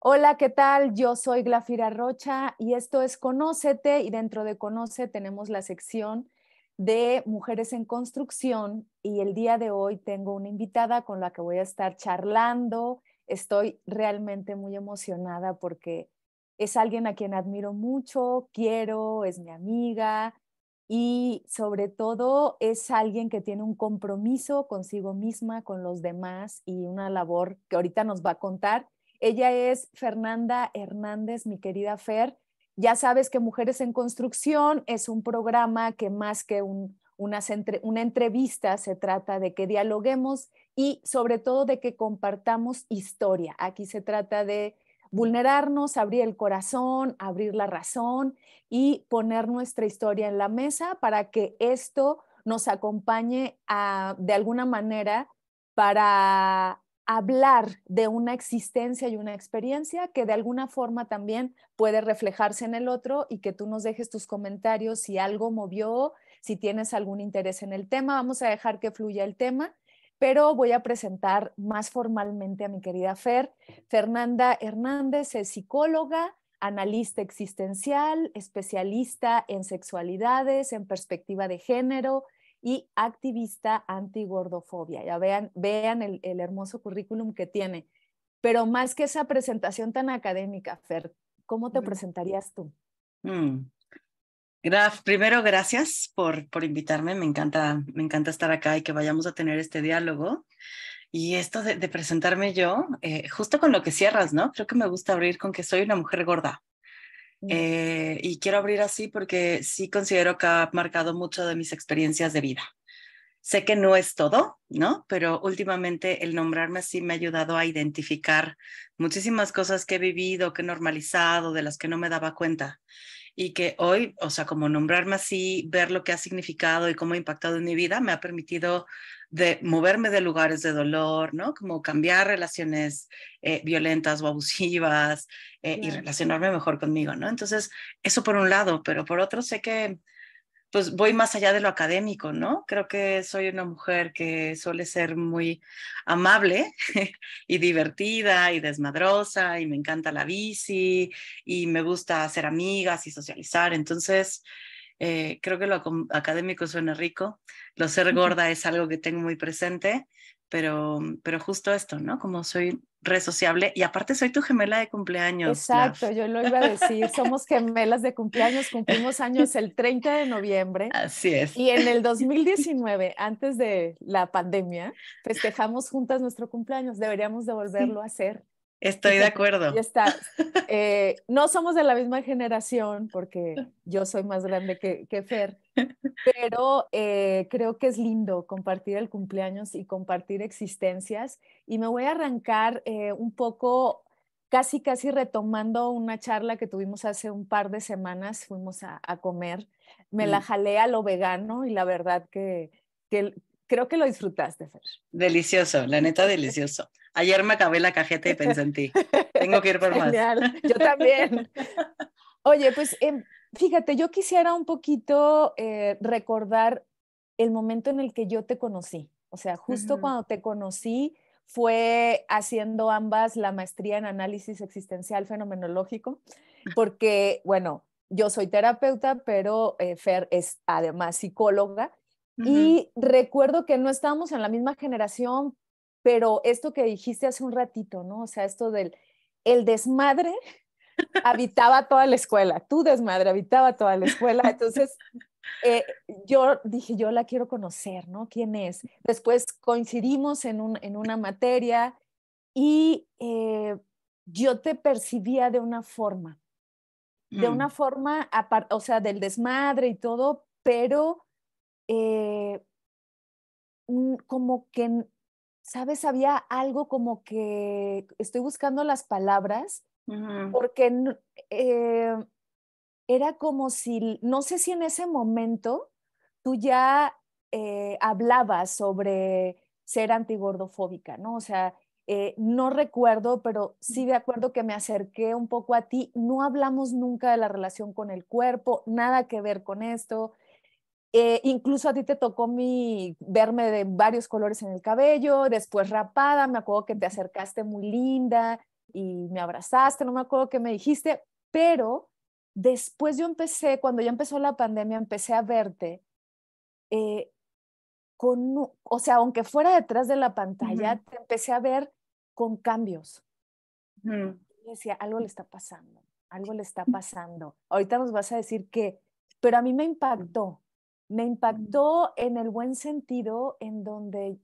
Hola, ¿qué tal? Yo soy Glafira Rocha y esto es Conócete y dentro de Conoce tenemos la sección de Mujeres en Construcción y el día de hoy tengo una invitada con la que voy a estar charlando. Estoy realmente muy emocionada porque es alguien a quien admiro mucho, quiero, es mi amiga y sobre todo es alguien que tiene un compromiso consigo misma, con los demás y una labor que ahorita nos va a contar ella es Fernanda Hernández, mi querida Fer. Ya sabes que Mujeres en Construcción es un programa que más que una entrevista se trata de que dialoguemos y sobre todo de que compartamos historia. Aquí se trata de vulnerarnos, abrir el corazón, abrir la razón y poner nuestra historia en la mesa para que esto nos acompañe a, ah, de alguna manera para hablar de una existencia y una experiencia que de alguna forma también puede reflejarse en el otro y que tú nos dejes tus comentarios si algo movió, si tienes algún interés en el tema. Vamos a dejar que fluya el tema, pero voy a presentar más formalmente a mi querida Fer. Fernanda Hernández es psicóloga, analista existencial, especialista en sexualidades, en perspectiva de género, y activista antigordofobia. Ya vean, vean el, hermoso currículum que tiene. Pero más que esa presentación tan académica, Fer, ¿cómo te presentarías tú? Mm. Graf, primero gracias por, por invitarme, me encanta, me encanta estar acá y que vayamos a tener este diálogo. Y esto de, presentarme yo, eh, justo con lo que cierras, ¿no? Creo que me gusta abrir con que soy una mujer gorda. Mm. Eh, y quiero abrir así porque sí considero que ha marcado mucho de mis experiencias de vida. Sé que no es todo, ¿no? Pero últimamente el nombrarme así me ha ayudado a identificar muchísimas cosas que he vivido, que he normalizado, de las que no me daba cuenta. Y que hoy, o sea, como nombrarme así, ver lo que ha significado y cómo ha impactado en mi vida, me ha permitido de moverme de lugares de dolor, ¿no? Como cambiar relaciones eh, violentas o abusivas eh, y relacionarme mejor conmigo, ¿no? Entonces, eso por un lado, pero por otro sé que pues voy más allá de lo académico, ¿no? Creo que soy una mujer que suele ser muy amable y divertida y desmadrosa y me encanta la bici y me gusta hacer amigas y socializar. Entonces, eh, creo que lo académico suena rico, lo ser gorda es algo que tengo muy presente, pero, pero justo esto, ¿no? Como soy resociable y aparte soy tu gemela de cumpleaños. Exacto, yo lo iba a decir, somos gemelas de cumpleaños, cumplimos años el 30 de noviembre. Así es. Y en el 2019, antes de la pandemia, festejamos juntas nuestro cumpleaños, deberíamos de volverlo a hacer. Estoy de acuerdo. Ya está. Eh, no somos de la misma generación porque yo soy más grande que, Fer, pero eh, creo que es lindo compartir el cumpleaños y compartir existencias. Y me voy a arrancar eh, un poco, casi, casi retomando una charla que tuvimos hace un par de semanas, fuimos a, comer, me la mm. jalé a lo vegano y la verdad que, que, creo que lo disfrutaste, Fer. Delicioso, la neta, delicioso. Ayer me acabé la cajeta y pensé en ti. Tengo que ir por más. Yo también. Oye, pues em, fíjate, yo quisiera un poquito eh, recordar el momento en el que yo te conocí. O sea, justo cuando te conocí fue haciendo ambas la maestría en análisis existencial fenomenológico, porque, bueno, yo soy terapeuta, pero eh, Fer es además psicóloga. Y recuerdo que no estábamos en la misma generación, pero esto que dijiste hace un ratito, ¿no? O sea, esto del el desmadre habitaba toda la escuela, tu desmadre habitaba toda la escuela, entonces eh, yo dije, yo la quiero conocer, ¿no? ¿Quién es? Después coincidimos en, en una materia y eh, yo te percibía de una forma, de mm. una forma, o sea, del desmadre y todo, pero eh, mm, como que sabes, había algo como que estoy buscando las palabras, porque eh, era como si, no sé si en ese momento tú ya eh, hablabas sobre ser antigordofóbica, ¿no? O sea, eh, no recuerdo, pero sí de acuerdo que me acerqué un poco a ti. No hablamos nunca de la relación con el cuerpo, nada que ver con esto. Eh, incluso a ti te tocó mi verme de varios colores en el cabello, después rapada, me acuerdo que te acercaste muy linda y me abrazaste, no me acuerdo qué me dijiste, pero después yo empecé, cuando ya empezó la pandemia, empecé a verte eh, con, o sea, aunque fuera detrás de la pantalla, te empecé a ver con cambios. Y decía, algo le está pasando, algo le está mm. pasando. Ahorita nos vas a decir que, pero a mí me mm. impactó me impactó en el buen sentido, en donde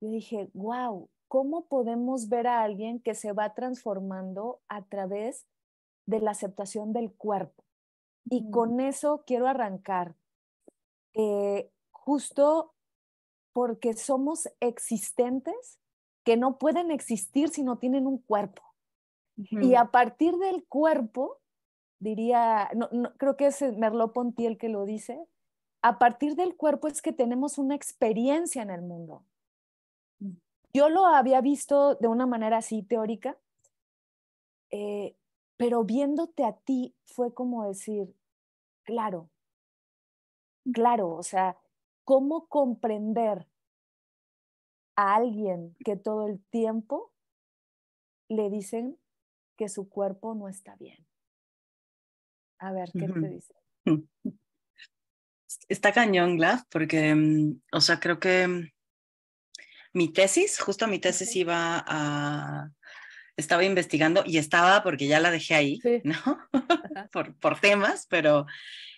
yo dije, wow, ¿cómo podemos ver a alguien que se va transformando a través de la aceptación del cuerpo? Y con eso quiero arrancar, eh, justo porque somos existentes que no pueden existir si no tienen un cuerpo. Y a partir del cuerpo, diría, no, creo que es Merleau Pontiel que lo dice, a partir del cuerpo es que tenemos una experiencia en el mundo. Mm. Yo lo había visto de una manera así teórica, eh, pero viéndote a ti fue como decir, claro, mm. claro, o sea, ¿cómo comprender a alguien que todo el tiempo le dicen que su cuerpo no está bien? A ver, ¿qué te dice. Mm está cañón, Glad, porque, mm, o sea, creo que mm, mi tesis, justo mi tesis iba a, estaba investigando y estaba, porque ya la dejé ahí, ¿no? por, temas, pero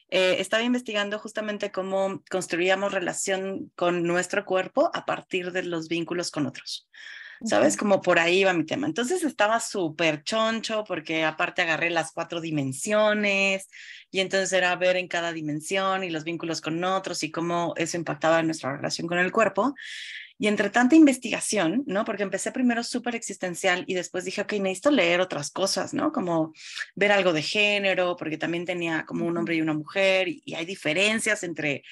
eh, estaba investigando justamente cómo construíamos relación con nuestro cuerpo a partir de los vínculos con otros. ¿sabes? Como por ahí va mi tema. Entonces estaba súper choncho porque aparte agarré las cuatro dimensiones y entonces era ver en cada dimensión y los vínculos con otros y cómo eso impactaba en nuestra relación con el cuerpo. Y entre tanta investigación, ¿no? Porque empecé primero súper existencial y después dije, ok, necesito leer otras cosas, ¿no? Como ver algo de género, porque también tenía como un hombre y una mujer y hay diferencias entre,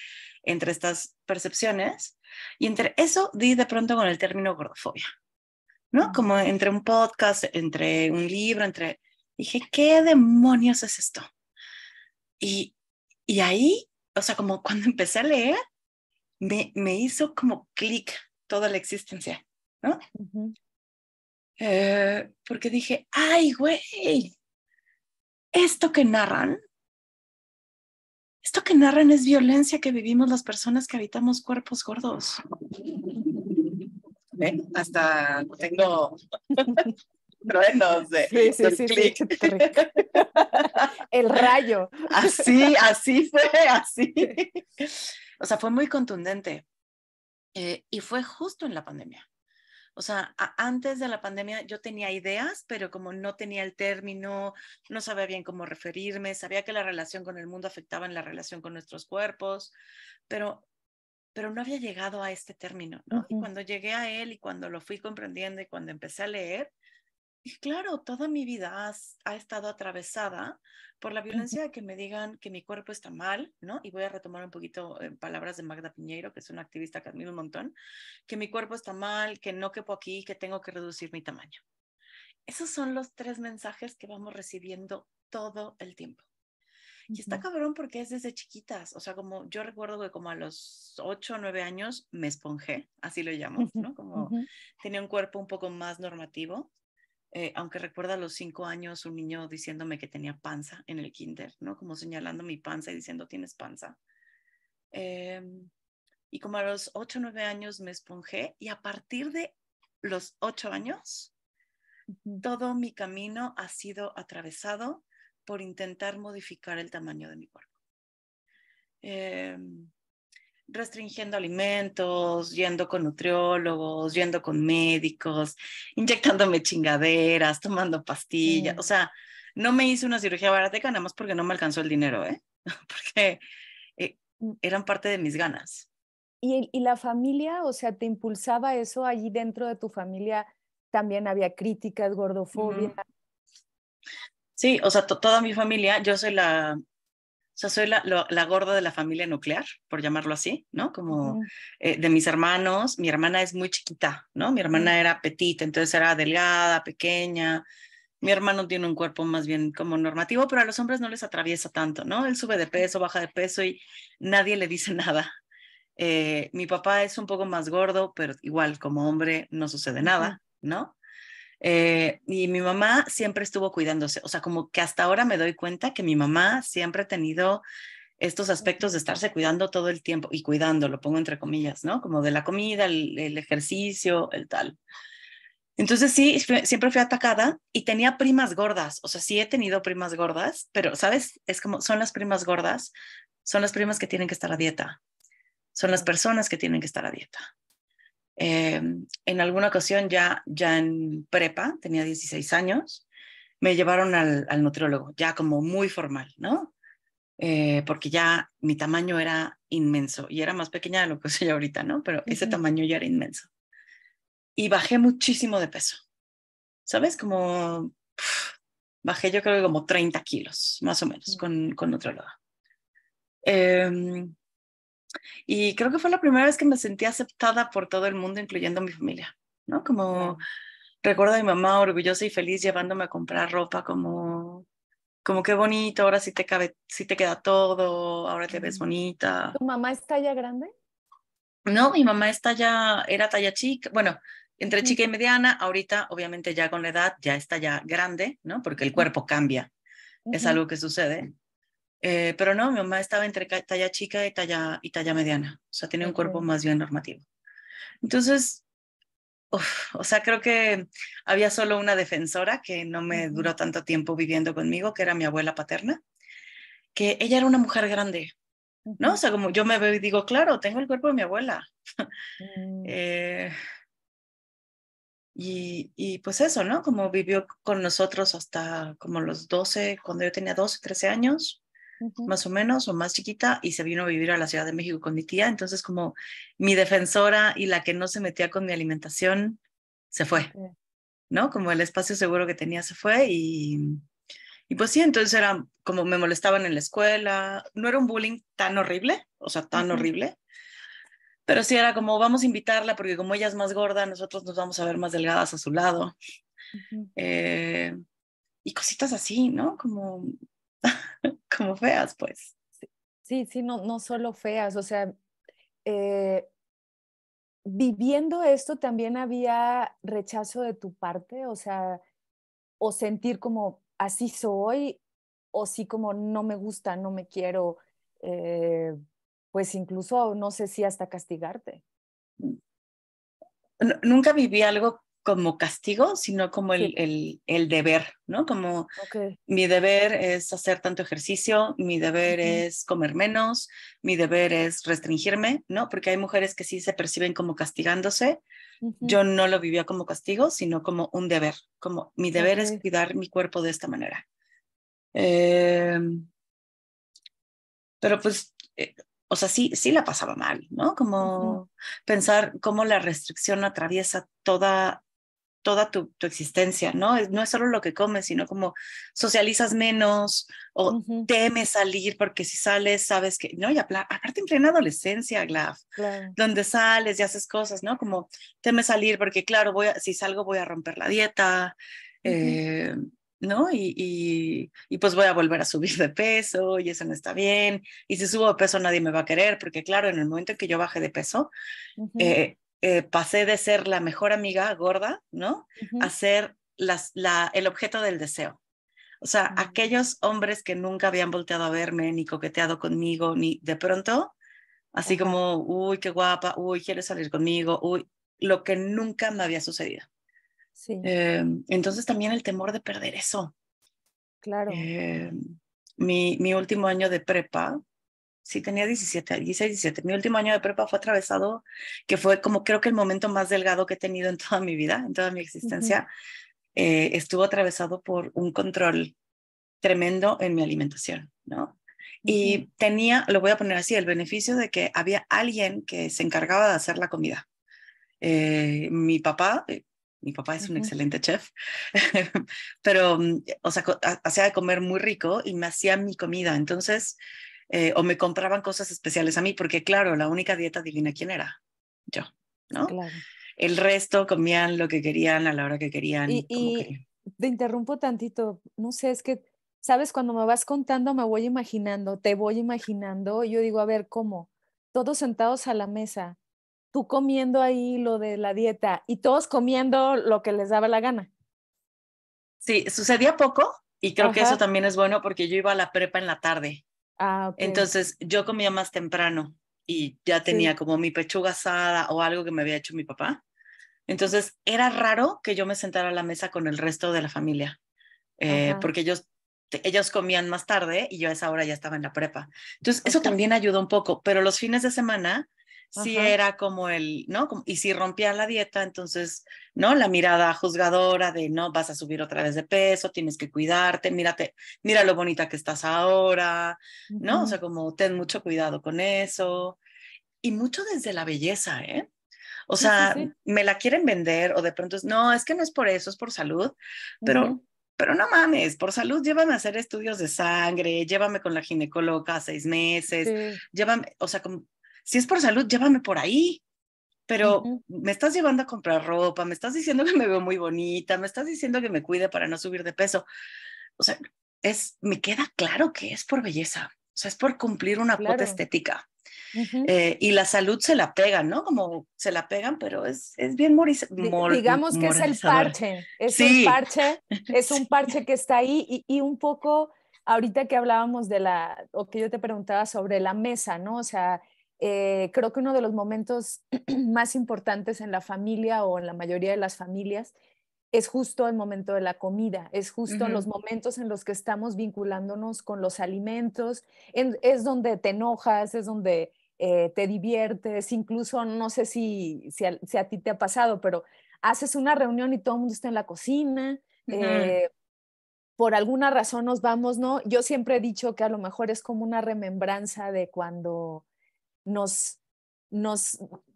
entre estas percepciones. Y entre eso di de pronto con el término gordofobia, ¿no? Como entre un podcast, entre un libro, entre... Dije, ¿qué demonios es esto? Y, ahí, o sea, como cuando empecé a leer, me, hizo como clic toda la existencia, ¿no? Eh, porque dije, ay, güey, esto que narran, esto que narran es violencia que vivimos las personas que habitamos cuerpos gordos. ¿eh? Hasta tengo truenos de, sí, sí, sí, El rayo. Así, así fue, así. O sea, fue muy contundente. Eh, y fue justo en la pandemia. O sea, antes de la pandemia yo tenía ideas, pero como no tenía el término, no sabía bien cómo referirme, sabía que la relación con el mundo afectaba en la relación con nuestros cuerpos, pero pero no había llegado a este término, ¿no? Y cuando llegué a él y cuando lo fui comprendiendo y cuando empecé a leer, claro, toda mi vida ha estado atravesada por la violencia de que me digan que mi cuerpo está mal, ¿no? Y voy a retomar un poquito en eh, palabras de Magda Piñeiro, que es una activista que admiro un montón, que mi cuerpo está mal, que no quepo aquí, que tengo que reducir mi tamaño. Esos son los tres mensajes que vamos recibiendo todo el tiempo. Y está cabrón porque es desde chiquitas, o sea, como yo recuerdo que como a los 8 o 9 años me esponjé, así lo llamo, ¿no? Como tenía un cuerpo un poco más normativo, eh, aunque recuerdo a los 5 años un niño diciéndome que tenía panza en el kinder, ¿no? Como señalando mi panza y diciendo tienes panza. Em, y como a los 8 o 9 años me esponjé y a partir de los 8 años, todo mi camino ha sido atravesado por intentar modificar el tamaño de mi cuerpo. Em, restringiendo alimentos, yendo con nutriólogos, yendo con médicos, inyectándome chingaderas, tomando pastillas. Mm. O sea, no me hice una cirugía barateca nada más porque no me alcanzó el dinero, ¿eh? porque eh, eran parte de mis ganas. ¿Y, ¿Y la familia, o sea, te impulsaba eso allí dentro de tu familia? También había críticas, gordofobia. Sí, o sea, toda mi familia, yo soy la, sea, soy la, gorda de la familia nuclear, por llamarlo así, ¿no? Como eh, de mis hermanos, mi hermana es muy chiquita, ¿no? Mi hermana era petita, entonces era delgada, pequeña. Mi hermano tiene un cuerpo más bien como normativo, pero a los hombres no les atraviesa tanto, ¿no? Él sube de peso, baja de peso y nadie le dice nada. Eh, mi papá es un poco más gordo, pero igual como hombre no sucede nada, ¿no? Eh, y mi mamá siempre estuvo cuidándose, o sea, como que hasta ahora me doy cuenta que mi mamá siempre ha tenido estos aspectos de estarse cuidando todo el tiempo y cuidando, lo pongo entre comillas, ¿no? Como de la comida, el, el ejercicio, el tal. Entonces sí, siempre fui atacada y tenía primas gordas, o sea, sí he tenido primas gordas, pero, ¿sabes? Es como, son las primas gordas, son las primas que tienen que estar a dieta, son las personas que tienen que estar a dieta. Em, en alguna ocasión ya, ya en prepa, tenía 16 años, me llevaron al, nutriólogo, ya como muy formal, ¿no? Eh, porque ya mi tamaño era inmenso y era más pequeña de lo que soy ahorita, ¿no? Pero ese tamaño ya era inmenso. Y bajé muchísimo de peso, ¿sabes? Como bajé yo creo que como 30 kilos, más o menos, mm. con, con Eh, y creo que fue la primera vez que me sentí aceptada por todo el mundo, incluyendo mi familia, ¿no? Como recuerdo a mi mamá orgullosa y feliz llevándome a comprar ropa como como qué bonito, ahora sí te cabe, sí te queda todo, ahora te ves bonita. ¿Tu mamá es talla grande? No, mi mamá está ya era talla chica, bueno, entre chica y mediana, ahorita obviamente ya con la edad ya está ya grande, ¿no? Porque el cuerpo cambia, es algo que sucede. Eh, pero no, mi mamá estaba entre talla chica y talla, y talla mediana, o sea, tiene un cuerpo más bien normativo. Entonces, o sea, creo que había solo una defensora que no me duró tanto tiempo viviendo conmigo, que era mi abuela paterna, que ella era una mujer grande, ¿no? O sea, como yo me digo, claro, tengo el cuerpo de mi abuela. Mm. Eh, y, y, pues eso, ¿no? Como vivió con nosotros hasta como los 12, cuando yo tenía 12, 13 años más o menos, o más chiquita, y se vino a vivir a la Ciudad de México con mi tía. Entonces, como mi defensora y la que no se metía con mi alimentación, se fue, ¿no? Como el espacio seguro que tenía se fue y, y pues sí, entonces era como me molestaban en la escuela, no era un bullying tan horrible, o sea, tan horrible, pero sí era como vamos a invitarla porque como ella es más gorda, nosotros nos vamos a ver más delgadas a su lado. Eh, y cositas así, ¿no? Como como feas, pues. Sí, sí, no, no solo feas, o sea, eh, viviendo esto también había rechazo de tu parte, o sea, o sentir como así soy, o sí como no me gusta, no me quiero, eh, pues incluso no sé si hasta castigarte. Nunca viví algo como castigo, sino como el, el, el deber, ¿no? Como mi deber es hacer tanto ejercicio, mi deber es comer menos, mi deber es restringirme, ¿no? Porque hay mujeres que sí se perciben como castigándose. Yo no lo vivía como castigo, sino como un deber, como mi deber es cuidar mi cuerpo de esta manera. Em, pero pues, eh, o sea, sí, sí la pasaba mal, ¿no? Como pensar cómo la restricción atraviesa toda toda tu, existencia, ¿no? No es solo lo que comes, sino como socializas menos o teme temes salir porque si sales sabes que, ¿no? Y aparte en plena adolescencia, Glaf, donde sales y haces cosas, ¿no? Como temes salir porque, claro, voy a, si salgo voy a romper la dieta, eh, ¿no? Y, pues voy a volver a subir de peso y eso no está bien. Y si subo de peso nadie me va a querer porque, claro, en el momento en que yo baje de peso, eh, pasé de ser la mejor amiga gorda, ¿no? A ser las, la, el objeto del deseo. O sea, ah. aquellos hombres que nunca habían volteado a verme, ni coqueteado conmigo, ni de pronto, así como, uy, qué guapa, uy, quieres salir conmigo, uy, lo que nunca me había sucedido. Sí. Eh, entonces también el temor de perder eso. Claro. Eh, mi, último año de prepa, sí tenía 17, 16, 17. Mi último año de prepa fue atravesado, que fue como creo que el momento más delgado que he tenido en toda mi vida, en toda mi existencia. Eh, estuvo atravesado por un control tremendo en mi alimentación, ¿no? Y tenía, lo voy a poner así, el beneficio de que había alguien que se encargaba de hacer la comida. Eh, mi papá, eh, mi papá es un excelente chef, pero, mm, o sea, hacía de comer muy rico y me hacía mi comida. Entonces, eh, o me compraban cosas especiales a mí, porque claro, la única dieta divina, ¿quién era? Yo, ¿no? El resto comían lo que querían a la hora que querían. Y, te interrumpo tantito, no sé, es que, sabes, cuando me vas contando me voy imaginando, te voy imaginando, y yo digo, a ver, ¿cómo? Todos sentados a la mesa, tú comiendo ahí lo de la dieta y todos comiendo lo que les daba la gana. Sí, sucedía poco y creo que eso también es bueno porque yo iba a la prepa en la tarde. Ah, Entonces yo comía más temprano y ya tenía como mi pechuga asada o algo que me había hecho mi papá. Entonces era raro que yo me sentara a la mesa con el resto de la familia, eh, porque ellos, ellos comían más tarde y yo a esa hora ya estaba en la prepa. Entonces eso también ayudó un poco, pero los fines de semana si era como el, ¿no? Y si rompía la dieta, entonces, ¿no? La mirada juzgadora de, no, vas a subir otra vez de peso, tienes que cuidarte, mírate, mira lo bonita que estás ahora, ¿no? O sea, como ten mucho cuidado con eso. Y mucho desde la belleza, ¿eh? O sea, me la quieren vender o de pronto es, no, es que no es por eso, es por salud, pero... Pero no mames, por salud, llévame a hacer estudios de sangre, llévame con la ginecóloga seis meses, llévame, o sea, como si es por salud, llévame por ahí. Pero me estás llevando a comprar ropa, me estás diciendo que me veo muy bonita, me estás diciendo que me cuide para no subir de peso. O sea, es, me queda claro que es por belleza, o sea, es por cumplir una cuota estética. Eh, y la salud se la pegan, ¿no? Como se la pegan, pero es, es bien moris, Digamos que es el parche, es un parche, es un parche que está ahí y, y un poco ahorita que hablábamos de la, o que yo te preguntaba sobre la mesa, ¿no? O sea, eh, creo que uno de los momentos más importantes en la familia o en la mayoría de las familias es justo el momento de la comida, es justo en los momentos en los que estamos vinculándonos con los alimentos, es donde te enojas, es donde eh, te diviertes, incluso no sé si, si, a, ti te ha pasado, pero haces una reunión y todo el mundo está en la cocina. Eh, por alguna razón nos vamos, ¿no? Yo siempre he dicho que a lo mejor es como una remembranza de cuando nos,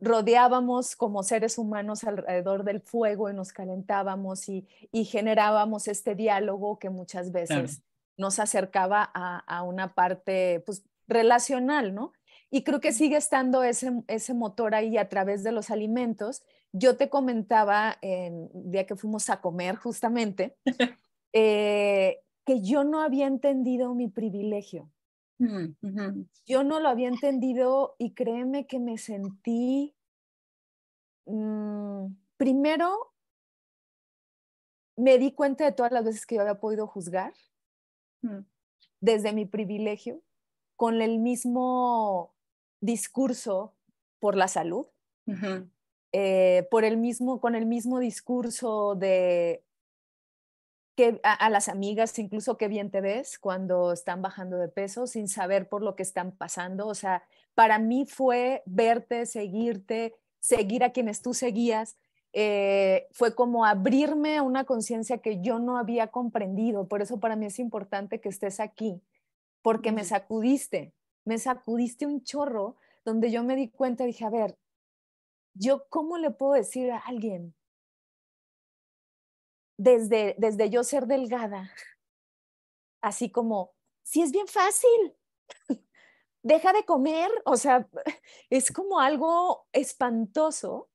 rodeábamos como seres humanos alrededor del fuego y nos calentábamos y, generábamos este diálogo que muchas veces nos acercaba a, una parte pues, relacional, ¿no? Y creo que sigue estando ese, motor ahí a través de los alimentos. Yo te comentaba el día que fuimos a comer justamente eh, que yo no había entendido mi privilegio. Yo no lo había entendido y créeme que me sentí mm, primero me di cuenta de todas las veces que yo había podido juzgar mm. desde mi privilegio con el mismo discurso por la salud, eh, por el mismo, con el mismo discurso de a, las amigas, incluso qué bien te ves cuando están bajando de peso sin saber por lo que están pasando. O sea, para mí fue verte, seguirte, seguir a quienes tú seguías. Eh, fue como abrirme a una conciencia que yo no había comprendido. Por eso para mí es importante que estés aquí, porque me sacudiste, me sacudiste un chorro donde yo me di cuenta, dije, a ver, yo cómo le puedo decir a alguien desde, desde yo ser delgada, así como, si es bien fácil, deja de comer, o sea, es como algo espantoso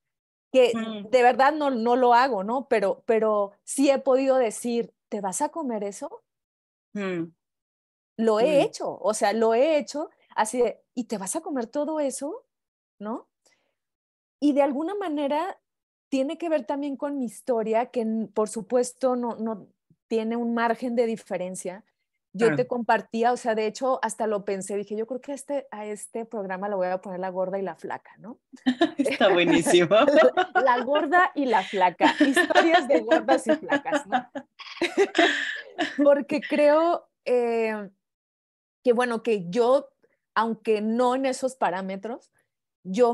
que de verdad no, no lo hago, ¿no? Pero, pero sí he podido decir, ¿te vas a comer eso? Mm. Lo he hecho, o sea, lo he hecho así de, ¿y te vas a comer todo eso? ¿No? Y de alguna manera tiene que ver también con mi historia, que por supuesto no, no tiene un margen de diferencia. Yo te compartía, o sea, de hecho, hasta lo pensé, dije, yo creo que a este, a este programa lo voy a poner la gorda y la flaca, ¿no? Está buenísimo. la, gorda y la flaca, historias de gordas y flacas, ¿no? Porque creo eh, que, bueno, que yo, aunque no en esos parámetros, yo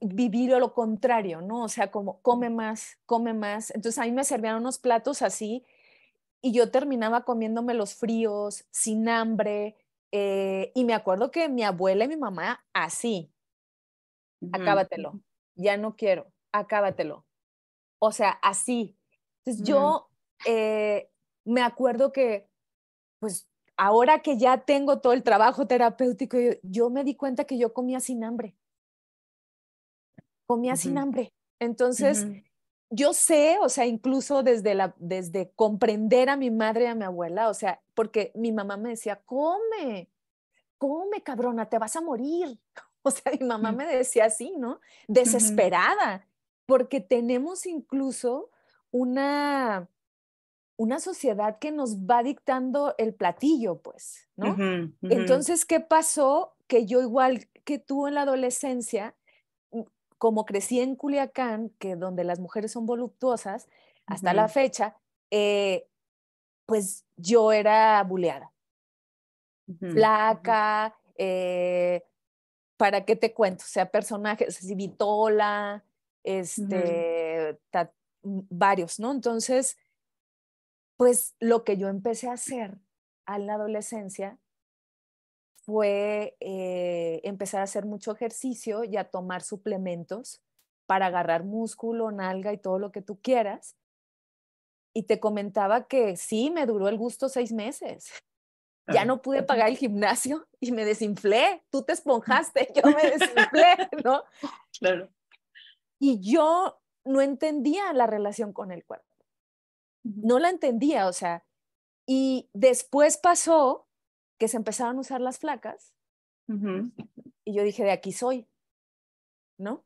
vivir lo contrario, ¿no? O sea, como come más, come más. Entonces a mí me servían unos platos así y yo terminaba comiéndome los fríos, sin hambre. Eh, y me acuerdo que mi abuela y mi mamá así, acábatelo, ya no quiero, acábatelo. O sea, así. Entonces yo eh, me acuerdo que, pues ahora que ya tengo todo el trabajo terapéutico, yo me di cuenta que yo comía sin hambre comía sin hambre. Entonces, yo sé, o sea, incluso desde, la, desde comprender a mi madre y a mi abuela, o sea, porque mi mamá me decía, come, come, cabrona, te vas a morir. O sea, mi mamá mm. me decía así, ¿no? Desesperada, porque tenemos incluso una, una sociedad que nos va dictando el platillo, pues, ¿no? Entonces, ¿qué pasó? Que yo igual que tú en la adolescencia, como crecí en Culiacán, que donde las mujeres son voluptuosas, hasta la fecha, eh, pues yo era buleada. Placa, Flaca, eh, ¿para qué te cuento? sea, personajes, así, Vitola, este, mm, varios, ¿no? Entonces, pues lo que yo empecé a hacer a la adolescencia fue eh, empezar a hacer mucho ejercicio y a tomar suplementos para agarrar músculo, nalga y todo lo que tú quieras. Y te comentaba que sí, me duró el gusto seis meses. Ya no pude pagar el gimnasio y me desinflé. Tú te esponjaste, yo me desinflé, ¿no? Claro. Y yo no entendía la relación con el cuerpo. No la entendía, o sea, y después pasó que se empezaron a usar las flacas. Y yo dije, de aquí soy, ¿no?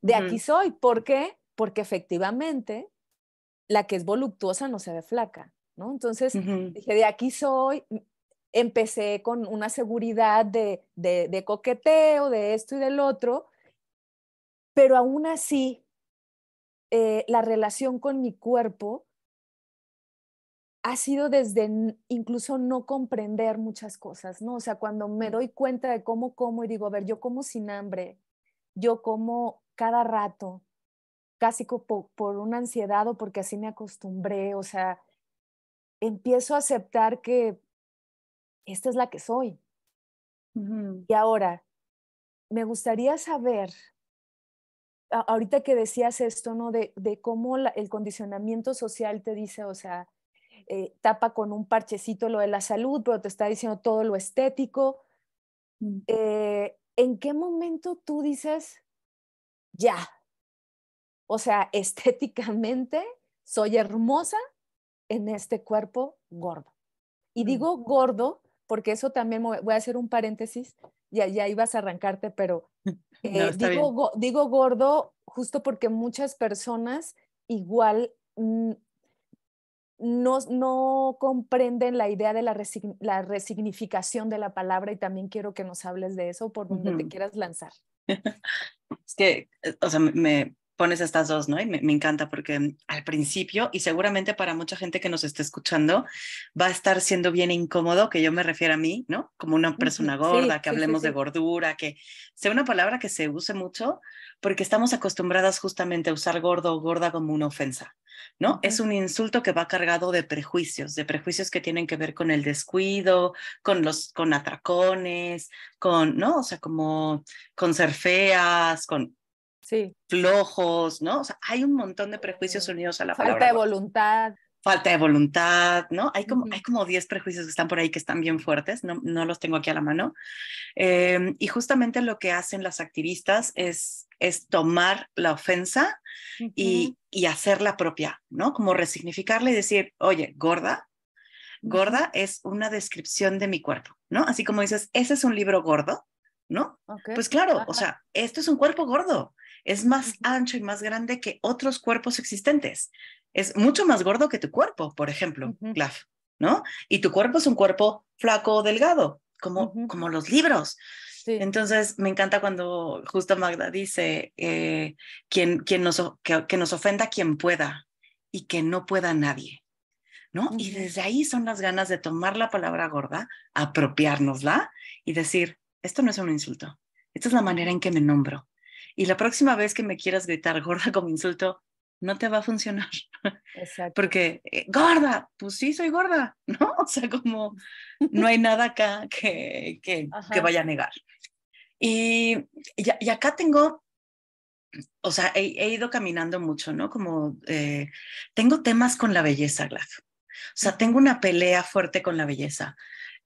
De aquí soy. ¿Por qué? Porque efectivamente la que es voluptuosa no se ve flaca, ¿no? Entonces dije, de aquí soy. Empecé con una seguridad de, de, coqueteo, de esto y del otro, pero aún así eh, la relación con mi cuerpo ha sido desde incluso no comprender muchas cosas, ¿no? O sea, cuando me mm. doy cuenta de cómo como y digo, a ver, yo como sin hambre, yo como cada rato, casi por, por una ansiedad o porque así me acostumbré, o sea, empiezo a aceptar que esta es la que soy. Y ahora, me gustaría saber, ahorita que decías esto, ¿no? De, cómo el condicionamiento social te dice, o sea, eh, tapa con un parchecito lo de la salud, pero te está diciendo todo lo estético. Mm. Eh, ¿En qué momento tú dices, ya? O sea, estéticamente soy hermosa en este cuerpo gordo. Y mm. digo gordo porque eso también voy a hacer un paréntesis, ya, ya ibas a arrancarte, pero eh, digo, digo gordo justo porque muchas personas igual mm, no, comprenden la idea de la, resignificación de la palabra y también quiero que nos hables de eso por donde te quieras lanzar. Es que, eh, o sea, me, pones estas dos, ¿no? Y me, encanta porque mm, al principio, y seguramente para mucha gente que nos esté escuchando, va a estar siendo bien incómodo que yo me refiera a mí, ¿no? Como una persona gorda, que hablemos de gordura, que sea una palabra que se use mucho, porque estamos acostumbradas justamente a usar gordo o gorda como una ofensa, ¿no? Es un insulto que va cargado de prejuicios, de prejuicios que tienen que ver con el descuido, con los, con atracones, con, ¿no? O sea, como con ser feas, con sí. flojos, ¿no? O sea, hay un montón de prejuicios mm. unidos a la Falta de voluntad. Falta de voluntad, ¿no? Hay como, hay como 10 prejuicios que están por ahí que están bien fuertes, no, no los tengo aquí a la mano. Em, y justamente lo que hacen las activistas es, es tomar la ofensa y, y hacerla propia, ¿no? Como resignificarla y decir, oye, gorda, gorda es una descripción de mi cuerpo, ¿no? Así como dices, ese es un libro gordo, ¿no? Pues claro, o sea, esto es un cuerpo gordo es más ancho y más grande que otros cuerpos existentes. Es mucho más gordo que tu cuerpo, por ejemplo, ¿no? Y tu cuerpo es un cuerpo flaco o delgado, como, como los libros. Entonces, me encanta cuando justo Magda dice, eh, quien, nos, que, nos ofenda quien pueda y que no pueda nadie, ¿no? Y desde ahí son las ganas de tomar la palabra gorda, apropiárnosla y decir, esto no es un insulto, esta es la manera en que me nombro, y la próxima vez que me quieras gritar gorda como insulto, no te va a funcionar. Exacto. Porque, eh, gorda, pues sí, soy gorda, ¿no? O sea, como no hay nada acá que, que, vaya a negar. Y, acá tengo, o sea, he, ido caminando mucho, ¿no? Como eh, tengo temas con la belleza, Glad. O sea, tengo una pelea fuerte con la belleza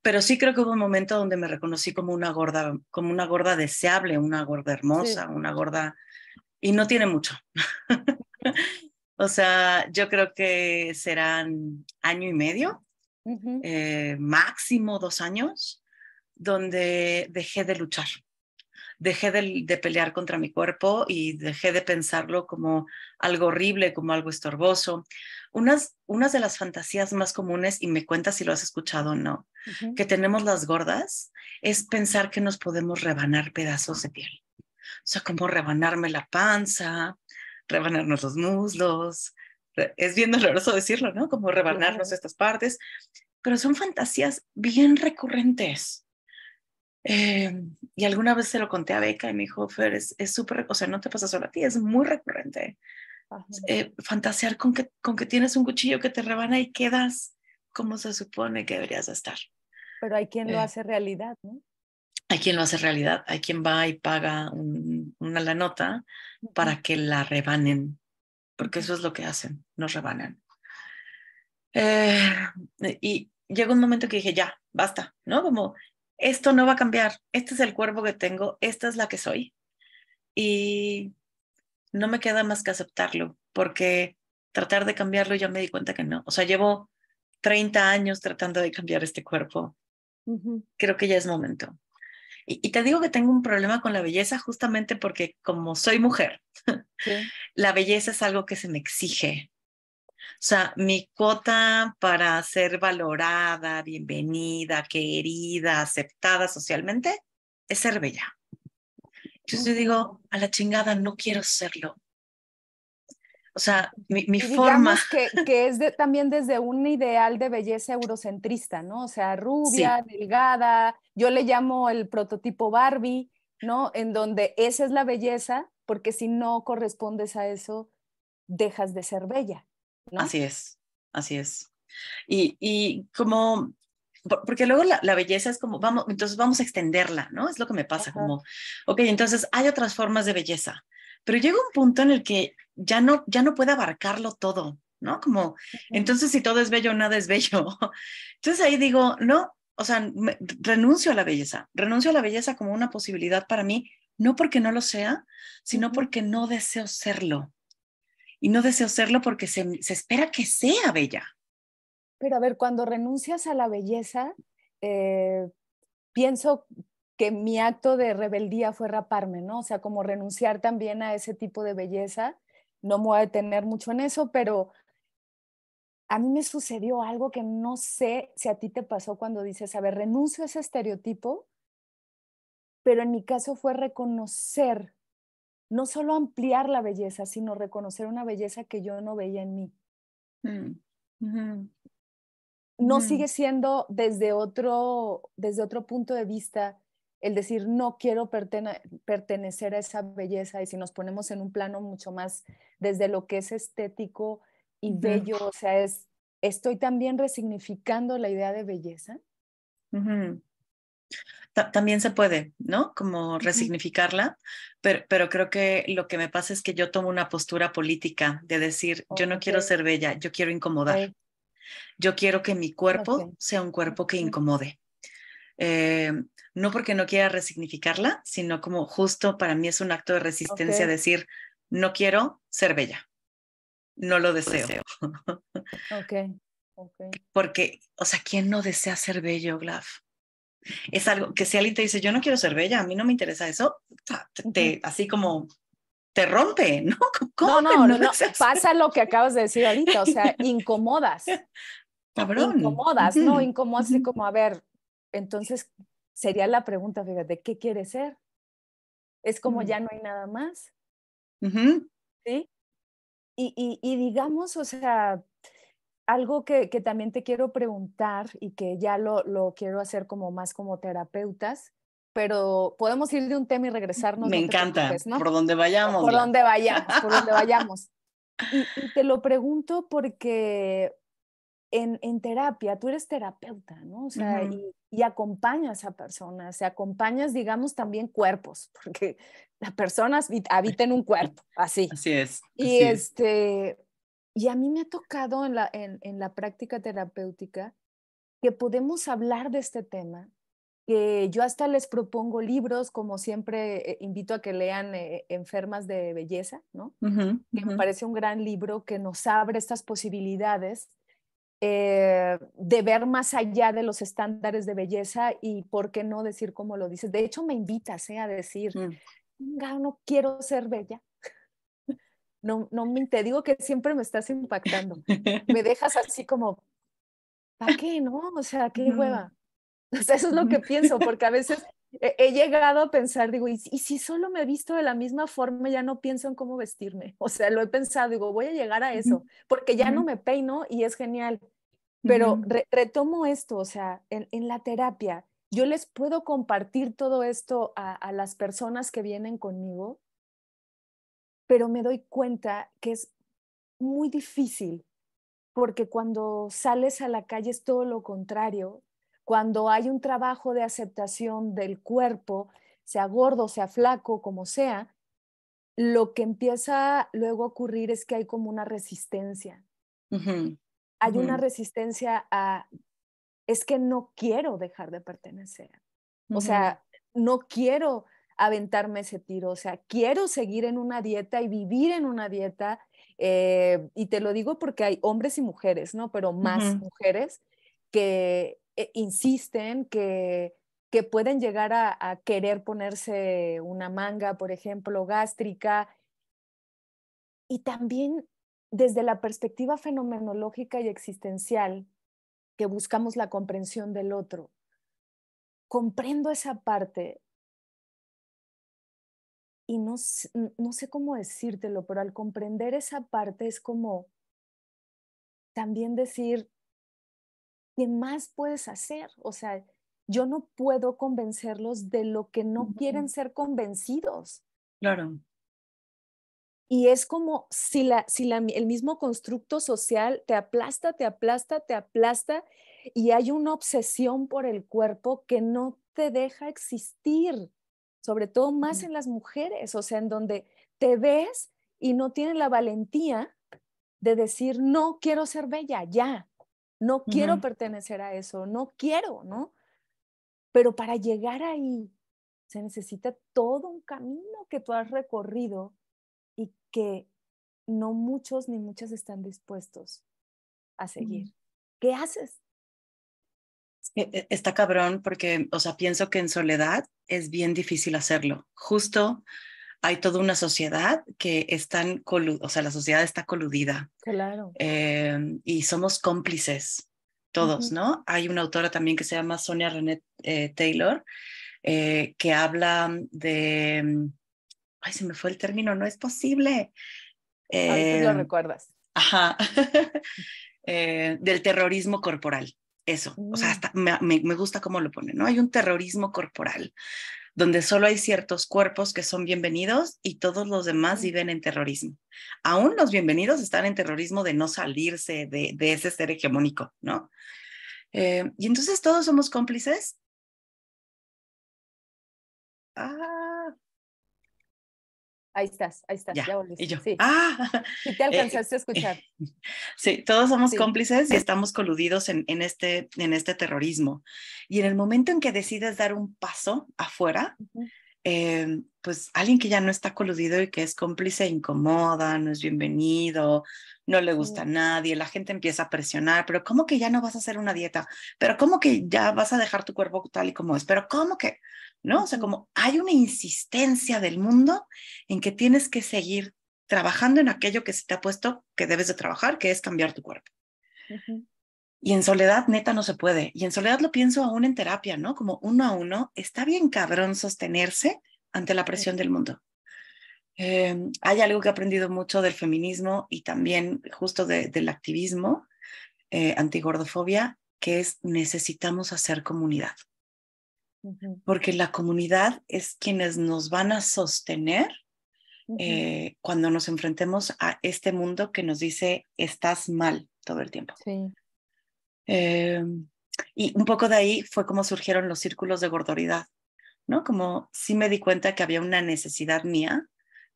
pero sí creo que hubo un momento donde me reconocí como una gorda, como una gorda deseable, una gorda hermosa, una gorda y no tiene mucho. o sea, yo creo que serán año y medio, eh, máximo dos años, donde dejé de luchar dejé de, pelear contra mi cuerpo y dejé de pensarlo como algo horrible, como algo estorboso. Unas, unas de las fantasías más comunes, y me cuentas si lo has escuchado o no, que tenemos las gordas, es pensar que nos podemos rebanar pedazos de piel. O sea, como rebanarme la panza, rebanarnos los muslos. Es bien doloroso decirlo, ¿no? Como rebanarnos estas partes, pero son fantasías bien recurrentes Em, y alguna vez se lo conté a Beca y me dijo, Fer, es súper, o sea, no te pasa solo a ti, es muy recurrente. Eh, fantasear con que, con que tienes un cuchillo que te rebana y quedas como se supone que deberías estar. Pero hay quien lo eh. hace realidad, ¿no? Hay quien lo hace realidad, hay quien va y paga una la nota para que la rebanen, porque eso es lo que hacen, nos rebanan. Eh, y llegó un momento que dije, ya, basta, ¿no? Como esto no va a cambiar, este es el cuerpo que tengo, esta es la que soy. Y no me queda más que aceptarlo, porque tratar de cambiarlo ya me di cuenta que no. O sea, llevo 30 años tratando de cambiar este cuerpo. Creo que ya es momento. Y, te digo que tengo un problema con la belleza justamente porque como soy mujer, la belleza es algo que se me exige. O sea, mi cuota para ser valorada, bienvenida, querida, aceptada socialmente es ser bella. Entonces yo digo, a la chingada, no quiero serlo. O sea, mi, forma. Que, es también desde un ideal de belleza eurocentrista, ¿no? O sea, rubia, delgada, yo le llamo el prototipo Barbie, ¿no? En donde esa es la belleza, porque si no correspondes a eso, dejas de ser bella. Así es, así es. Y, como, porque luego la, belleza es como, vamos, entonces vamos a extenderla, ¿no? Es lo que me pasa, como, ok, entonces hay otras formas de belleza, pero llega un punto en el que ya no, ya no puede abarcarlo todo, ¿no? Como, entonces si todo es bello, nada es bello. Entonces ahí digo, no, o sea, renuncio a la belleza, renuncio a la belleza como una posibilidad para mí, no porque no lo sea, sino porque no deseo serlo y no deseo serlo porque se, espera que sea bella. Pero a ver, cuando renuncias a la belleza, eh, pienso que mi acto de rebeldía fue raparme, ¿no? O sea, como renunciar también a ese tipo de belleza. No me voy a detener mucho en eso, pero a mí me sucedió algo que no sé si a ti te pasó cuando dices, a ver, renuncio a ese estereotipo, pero en mi caso fue reconocer no solo ampliar la belleza, sino reconocer una belleza que yo no veía en mí. Mm, no mm. sigue siendo desde otro, desde otro punto de vista el decir no quiero pertenecer a esa belleza y si nos ponemos en un plano mucho más desde lo que es estético y bello, o sea, es, estoy también resignificando la idea de belleza también se puede, ¿no? Como resignificarla, pero, creo que lo que me pasa es que yo tomo una postura política de decir, yo no quiero ser bella, yo quiero incomodar. Yo quiero que mi cuerpo sea un cuerpo que incomode. Eh, no porque no quiera resignificarla, sino como justo para mí es un acto de resistencia decir, no quiero ser bella, no lo deseo. Ok, ok. Porque, o sea, ¿quién no desea ser bello, Glaf? es algo que si alguien te dice, yo no quiero ser bella, a mí no me interesa eso, así como te rompe, ¿no? no, no, no, pasa lo que acabas de decir ahorita, o sea, incomodas. Cabrón. Incomodas, ¿no? Incomodas así como, a ver, entonces sería la pregunta, fíjate, ¿qué quieres ser? Es como ya no hay nada más. ¿Sí? y digamos, o sea, algo que, que, también te quiero preguntar y que ya lo, lo, quiero hacer como más como terapeutas, pero podemos ir de un tema y regresarnos. Me encanta, por donde vayamos. Por donde vayamos, por donde vayamos. Y, te lo pregunto porque en, en, terapia, tú eres terapeuta, ¿no? O sea, y, y, acompañas a personas, y acompañas, digamos, también cuerpos, porque las personas habitan un cuerpo, así. Así es. Y este... Y a mí me ha tocado en la, práctica terapéutica que podemos hablar de este tema, que yo hasta les propongo libros, como siempre eh, invito a que lean eh, Enfermas de Belleza, Que me parece un gran libro que nos abre estas posibilidades eh, de ver más allá de los estándares de belleza y por qué no decir como lo dices. De hecho, me invitas a decir, mm. no quiero ser bella, no, no te digo que siempre me estás impactando. Me dejas así como, ¿para qué no? O sea, qué hueva. O sea, eso es lo que pienso, porque a veces he llegado a pensar, digo, y, si solo me he visto de la misma forma, ya no pienso en cómo vestirme. O sea, lo he pensado, digo, voy a llegar a eso, porque ya no me peino y es genial. Pero retomo esto, o sea, en, la terapia, yo les puedo compartir todo esto a, a las personas que vienen conmigo pero me doy cuenta que es muy difícil porque cuando sales a la calle es todo lo contrario. Cuando hay un trabajo de aceptación del cuerpo, sea gordo, sea flaco, como sea, lo que empieza luego a ocurrir es que hay como una resistencia. Hay una resistencia a, es que no quiero dejar de pertenecer. O sea, no quiero aventarme ese tiro, o sea, quiero seguir en una dieta y vivir en una dieta, eh, y te lo digo porque hay hombres y mujeres, ¿no? Pero más mujeres que eh, insisten, que, que pueden llegar a, a, querer ponerse una manga, por ejemplo, gástrica. Y también desde la perspectiva fenomenológica y existencial, que buscamos la comprensión del otro. Comprendo esa parte y no, no sé cómo decírtelo, pero al comprender esa parte es como también decir, ¿qué más puedes hacer? O sea, yo no puedo convencerlos de lo que no quieren ser convencidos. Claro. Y es como si, la, si la, el mismo constructo social te aplasta, te aplasta, te aplasta y hay una obsesión por el cuerpo que no te deja existir sobre todo más en las mujeres, o sea, en donde te ves y no tienes la valentía de decir, no quiero ser bella, ya, no quiero pertenecer a eso, no quiero, ¿no? Pero para llegar ahí se necesita todo un camino que tú has recorrido y que no muchos ni muchas están dispuestos a seguir. ¿Qué haces? E, e, está cabrón porque, o sea, pienso que en soledad es bien difícil hacerlo. Justo hay toda una sociedad que están, o sea, la sociedad está coludida. Claro. Em, y somos cómplices todos, ¿no? Hay una autora también que se llama Sonia René eh, Taylor, eh, que habla de, mm, ay, se me fue el término, no es posible. Ay, tú lo em, recuerdas. Ajá, eh, del terrorismo corporal. Eso, o sea, mm. me, gusta cómo lo pone, ¿no? Hay un terrorismo corporal, donde solo hay ciertos cuerpos que son bienvenidos y todos los demás viven en terrorismo. Aún los bienvenidos están en terrorismo de no salirse de, ese ser hegemónico, ¿no? Eh, y entonces todos somos cómplices. Ah, Ahí estás, ahí estás, ya, volviste. Y yo, sí. ah, y te eh, alcanzaste a escuchar. sí, todos somos cómplices y estamos coludidos en, este, en este terrorismo. Y en el momento en que decides dar un paso afuera, eh, pues alguien que ya no está coludido y que es cómplice incomoda, no es bienvenido, no le gusta a nadie, la gente empieza a presionar, pero ¿cómo que ya no vas a hacer una dieta? ¿Pero cómo que ya vas a dejar tu cuerpo tal y como es? ¿Pero cómo que? O sea, como hay una insistencia del mundo en que tienes que seguir trabajando en aquello que se te ha puesto que debes de trabajar, que es cambiar tu cuerpo. Y en soledad, neta, no se puede. Y en soledad lo pienso aún en terapia, ¿no? Como uno a uno, está bien cabrón sostenerse ante la presión del mundo. Em, hay algo que he aprendido mucho del feminismo y también justo del activismo eh, antigordofobia, que es necesitamos hacer comunidad porque la comunidad es quienes nos van a sostener eh, cuando nos enfrentemos a este mundo que nos dice estás mal todo el tiempo. Eh, y un poco de ahí fue como surgieron los círculos de gordoridad, ¿no? Como sí me di cuenta que había una necesidad mía,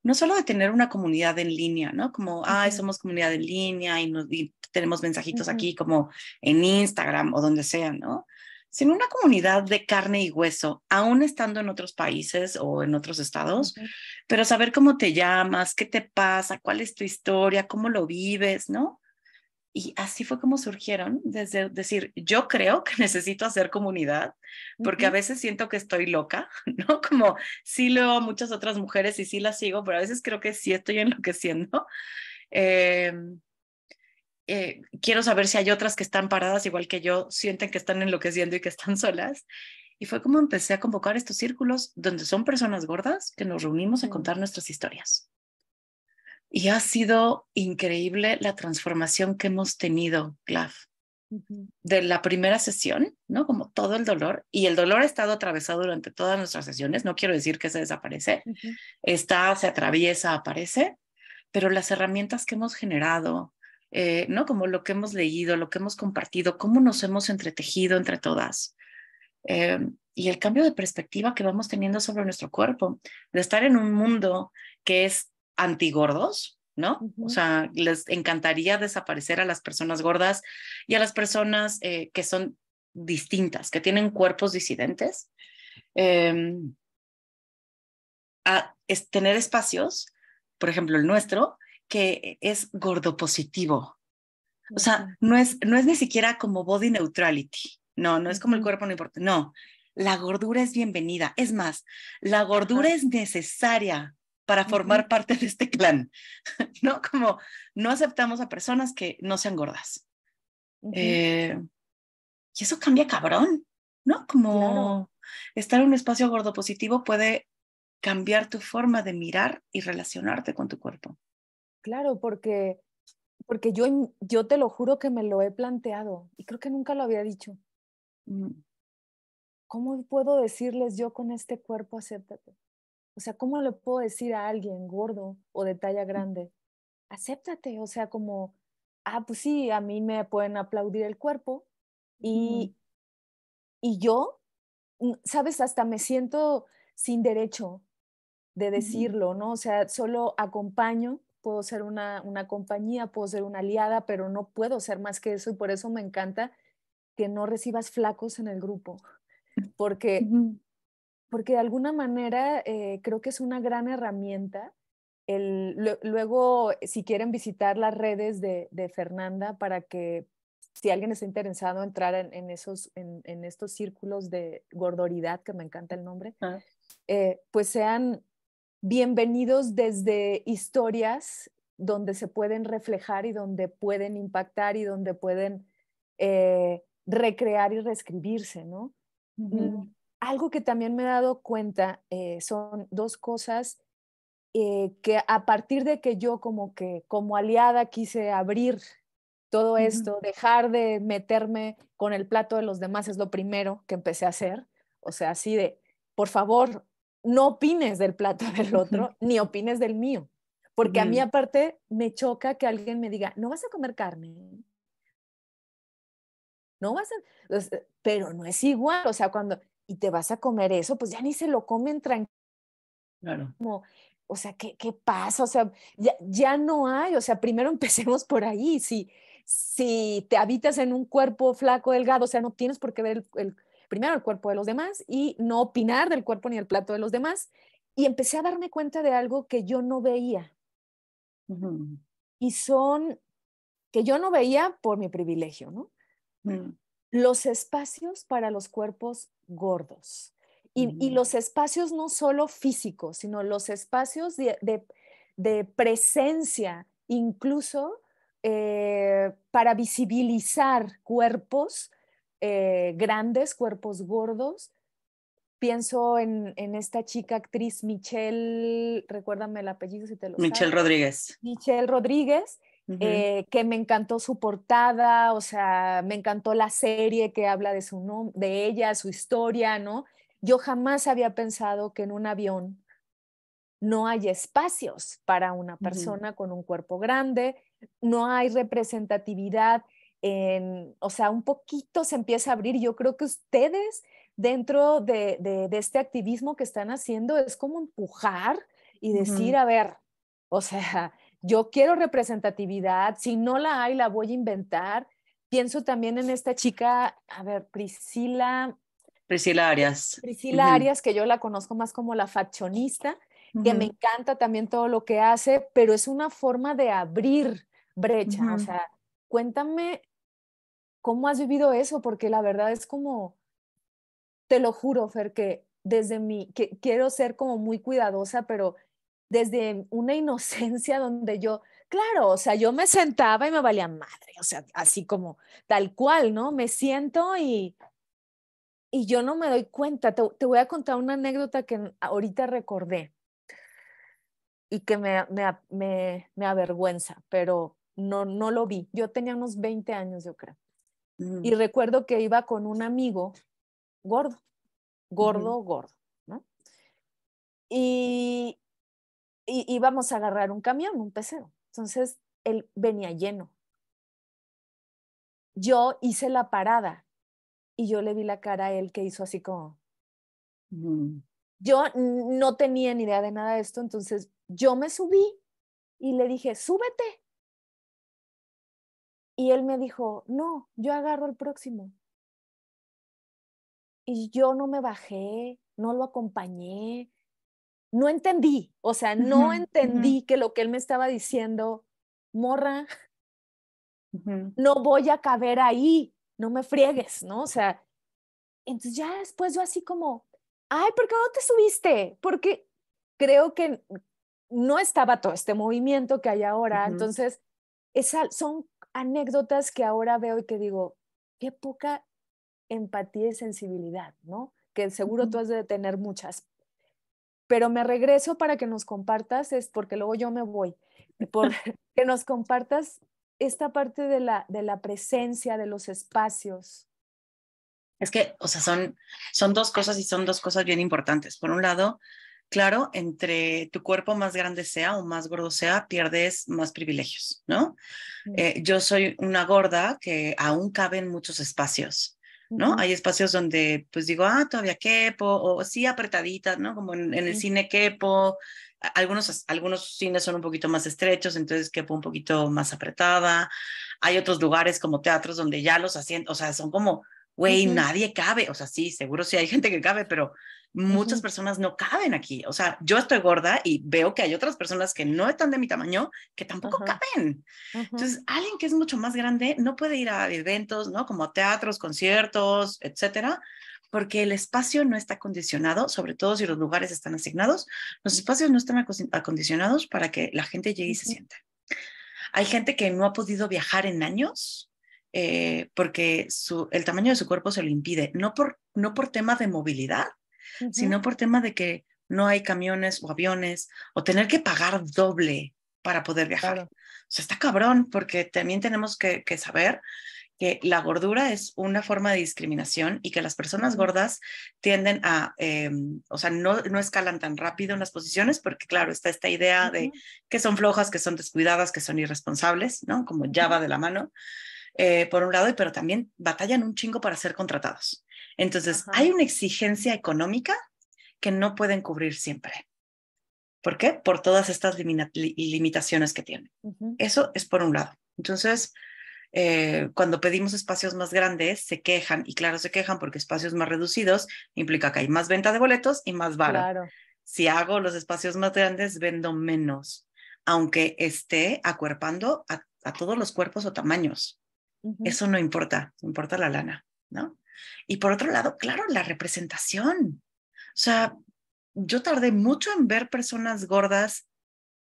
no solo de tener una comunidad en línea, ¿no? Como, ah somos comunidad en línea y, nos, tenemos mensajitos aquí como en Instagram o donde sea, ¿no? sin una comunidad de carne y hueso, aún estando en otros países o en otros estados, pero saber cómo te llamas, qué te pasa, cuál es tu historia, cómo lo vives, ¿no? Y así fue como surgieron, desde decir, yo creo que necesito hacer comunidad, porque a veces siento que estoy loca, ¿no? Como sí leo muchas otras mujeres y sí las sigo, pero a veces creo que sí estoy enloqueciendo. Em, eh, quiero saber si hay otras que están paradas igual que yo, sienten que están enloqueciendo y que están solas. Y fue como empecé a convocar estos círculos donde son personas gordas que nos reunimos a contar nuestras historias. Y ha sido increíble la transformación que hemos tenido, Clav, de la primera sesión, ¿no? Como todo el dolor, y el dolor ha estado atravesado durante todas nuestras sesiones, no quiero decir que se desaparece, está, se atraviesa, aparece, pero las herramientas que hemos generado, eh, ¿no? Como lo que hemos leído, lo que hemos compartido, cómo nos hemos entretejido entre todas. Eh, y el cambio de perspectiva que vamos teniendo sobre nuestro cuerpo, de estar en un mundo que es antigordos, ¿no? O sea, les encantaría desaparecer a las personas gordas y a las personas eh, que son distintas, que tienen cuerpos disidentes. Em, a tener espacios, por ejemplo, el nuestro, que es gordopositivo. O sea, no es, no es ni siquiera como body neutrality. No, no es como el cuerpo no importa. No, la gordura es bienvenida. Es más, la gordura es necesaria para formar parte de este clan. no como no aceptamos a personas que no sean gordas. Eh, y eso cambia cabrón, ¿no? Como estar en un espacio gordopositivo puede cambiar tu forma de mirar y relacionarte con tu cuerpo. Claro, porque, porque yo, yo te lo juro que me lo he planteado y creo que nunca lo había dicho. Mm. ¿Cómo puedo decirles yo con este cuerpo acéptate? O sea, ¿cómo le puedo decir a alguien gordo o de talla grande, acéptate? O sea, como, ah, pues sí, a mí me pueden aplaudir el cuerpo y, y yo, mm, sabes, hasta me siento sin derecho de decirlo, ¿no? O sea, solo acompaño puedo ser una, una compañía, puedo ser una aliada, pero no puedo ser más que eso y por eso me encanta que no recibas flacos en el grupo, porque, porque de alguna manera eh, creo que es una gran herramienta. luego, si quieren visitar las redes de, Fernanda para que si alguien está interesado entrar en, esos, en, estos círculos de gordoridad, que me encanta el nombre, ah. eh, pues sean Bienvenidos desde historias donde se pueden reflejar y donde pueden impactar y donde pueden eh, recrear y reescribirse, ¿no? Mm, algo que también me he dado cuenta eh, son dos cosas eh, que a partir de que yo como que como aliada quise abrir todo esto, dejar de meterme con el plato de los demás es lo primero que empecé a hacer, o sea, así de, por favor, no opines del plato del otro, ni opines del mío. Porque a mí mm. aparte me choca que alguien me diga, no vas a comer carne. No vas a... Pero no es igual, o sea, cuando... Y te vas a comer eso, pues ya ni se lo comen tranquilo. Claro. o sea, ¿qué, ¿qué, pasa? O sea, ya, no hay, o sea, primero empecemos por ahí. Si, si te habitas en un cuerpo flaco, delgado, o sea, no tienes por qué ver el primero el cuerpo de los demás y no opinar del cuerpo ni del plato de los demás. Y empecé a darme cuenta de algo que yo no veía. Y son, que yo no veía por mi privilegio, ¿no? Mm. Los espacios para los cuerpos gordos. Y, mm. los espacios no solo físicos, sino los espacios de, presencia, incluso eh, para visibilizar cuerpos eh, grandes, cuerpos gordos. Pienso en, esta chica actriz Michelle, recuérdame el apellido si te lo Michelle Rodríguez. Michelle Rodríguez, eh, que me encantó su portada, o sea, me encantó la serie que habla de, su de ella, su historia, ¿no? Yo jamás había pensado que en un avión no hay espacios para una persona con un cuerpo grande, no hay representatividad o sea, un poquito se empieza a abrir. Yo creo que ustedes dentro de, este activismo que están haciendo es como empujar y decir, a ver, o sea, yo quiero representatividad, si no la hay, la voy a inventar. Pienso también en esta chica, a ver, Priscila. Priscila Arias. Priscila Arias, que yo la conozco más como la faccionista, que me encanta también todo lo que hace, pero es una forma de abrir brecha, o sea, cuéntame cómo has vivido eso, porque la verdad es como, te lo juro, Fer, que desde mi, que quiero ser como muy cuidadosa, pero desde una inocencia donde yo, claro, o sea, yo me sentaba y me valía madre, o sea, así como tal cual, ¿no? Me siento y, yo no me doy cuenta. Te, voy a contar una anécdota que ahorita recordé y que me avergüenza, pero no, no lo vi. Yo tenía unos 20 años, yo creo. Mm. Y recuerdo que iba con un amigo gordo, gordo, gordo, Y, y, íbamos a agarrar un camión, un pesero. Entonces, él venía lleno. Yo hice la parada y yo le vi la cara a él que hizo así como... Mm. Yo no tenía ni idea de nada de esto, entonces yo me subí y le dije, súbete. Y él me dijo, no, yo agarro al próximo. Y yo no me bajé, no lo acompañé, no entendí, o sea, no entendí que lo que él me estaba diciendo, morra, no voy a caber ahí, no me friegues, ¿no? O sea, entonces ya después yo así como, ay, ¿por qué no te subiste? Porque creo que no estaba todo este movimiento que hay ahora, entonces esa, son anécdotas que ahora veo y que digo, qué poca empatía y sensibilidad, ¿no? Que seguro tú has de tener muchas. Pero me regreso para que nos compartas, es porque luego yo me voy, por, que nos compartas esta parte de la, de la presencia, de los espacios. Es que, o sea, son, son dos cosas y son dos cosas bien importantes. Por un lado, Claro, entre tu cuerpo más grande sea o más gordo sea, pierdes más privilegios, ¿no? Mm. Eh, yo soy una gorda que aún cabe en muchos espacios, ¿no? Hay espacios donde pues digo, ah, todavía quepo, o sí apretadita, ¿no? Como en, el cine quepo, algunos, algunos cines son un poquito más estrechos, entonces quepo un poquito más apretada. Hay otros lugares como teatros donde ya los asientos, o sea, son como, güey, nadie cabe, o sea, sí, seguro sí hay gente que cabe, pero muchas personas no caben aquí. O sea, yo estoy gorda y veo que hay otras personas que no están de mi tamaño que tampoco caben. Entonces, alguien que es mucho más grande no puede ir a eventos, ¿no? Como teatros, conciertos, etcétera, porque el espacio no está acondicionado, sobre todo si los lugares están asignados, los espacios no están acondicionados para que la gente llegue y se sienta. Hay gente que no ha podido viajar en años, eh, porque el tamaño de su cuerpo se lo impide, no por, no por tema de movilidad, sino por tema de que no hay camiones o aviones o tener que pagar doble para poder viajar. O sea, está cabrón porque también tenemos que, saber que la gordura es una forma de discriminación y que las personas gordas tienden a, em, o sea, no, escalan tan rápido en las posiciones porque, claro, está esta idea de que son flojas, que son descuidadas, que son irresponsables, ¿no? Como ya va de la mano, eh, por un lado, pero también batallan un chingo para ser contratados. Entonces, hay una exigencia económica que no pueden cubrir siempre. ¿Por qué? Por todas estas limitaciones que tienen. Eso es por un lado. Entonces, eh, cuando pedimos espacios más grandes, se quejan, y claro, se quejan porque espacios más reducidos implica que hay más venta de boletos y más vara. Si hago los espacios más grandes, vendo menos, aunque esté acuerpando a, todos los cuerpos o tamaños. Eso no importa, importa la lana, ¿no? Y por otro lado, claro, la representación. O sea, yo tardé mucho en ver personas gordas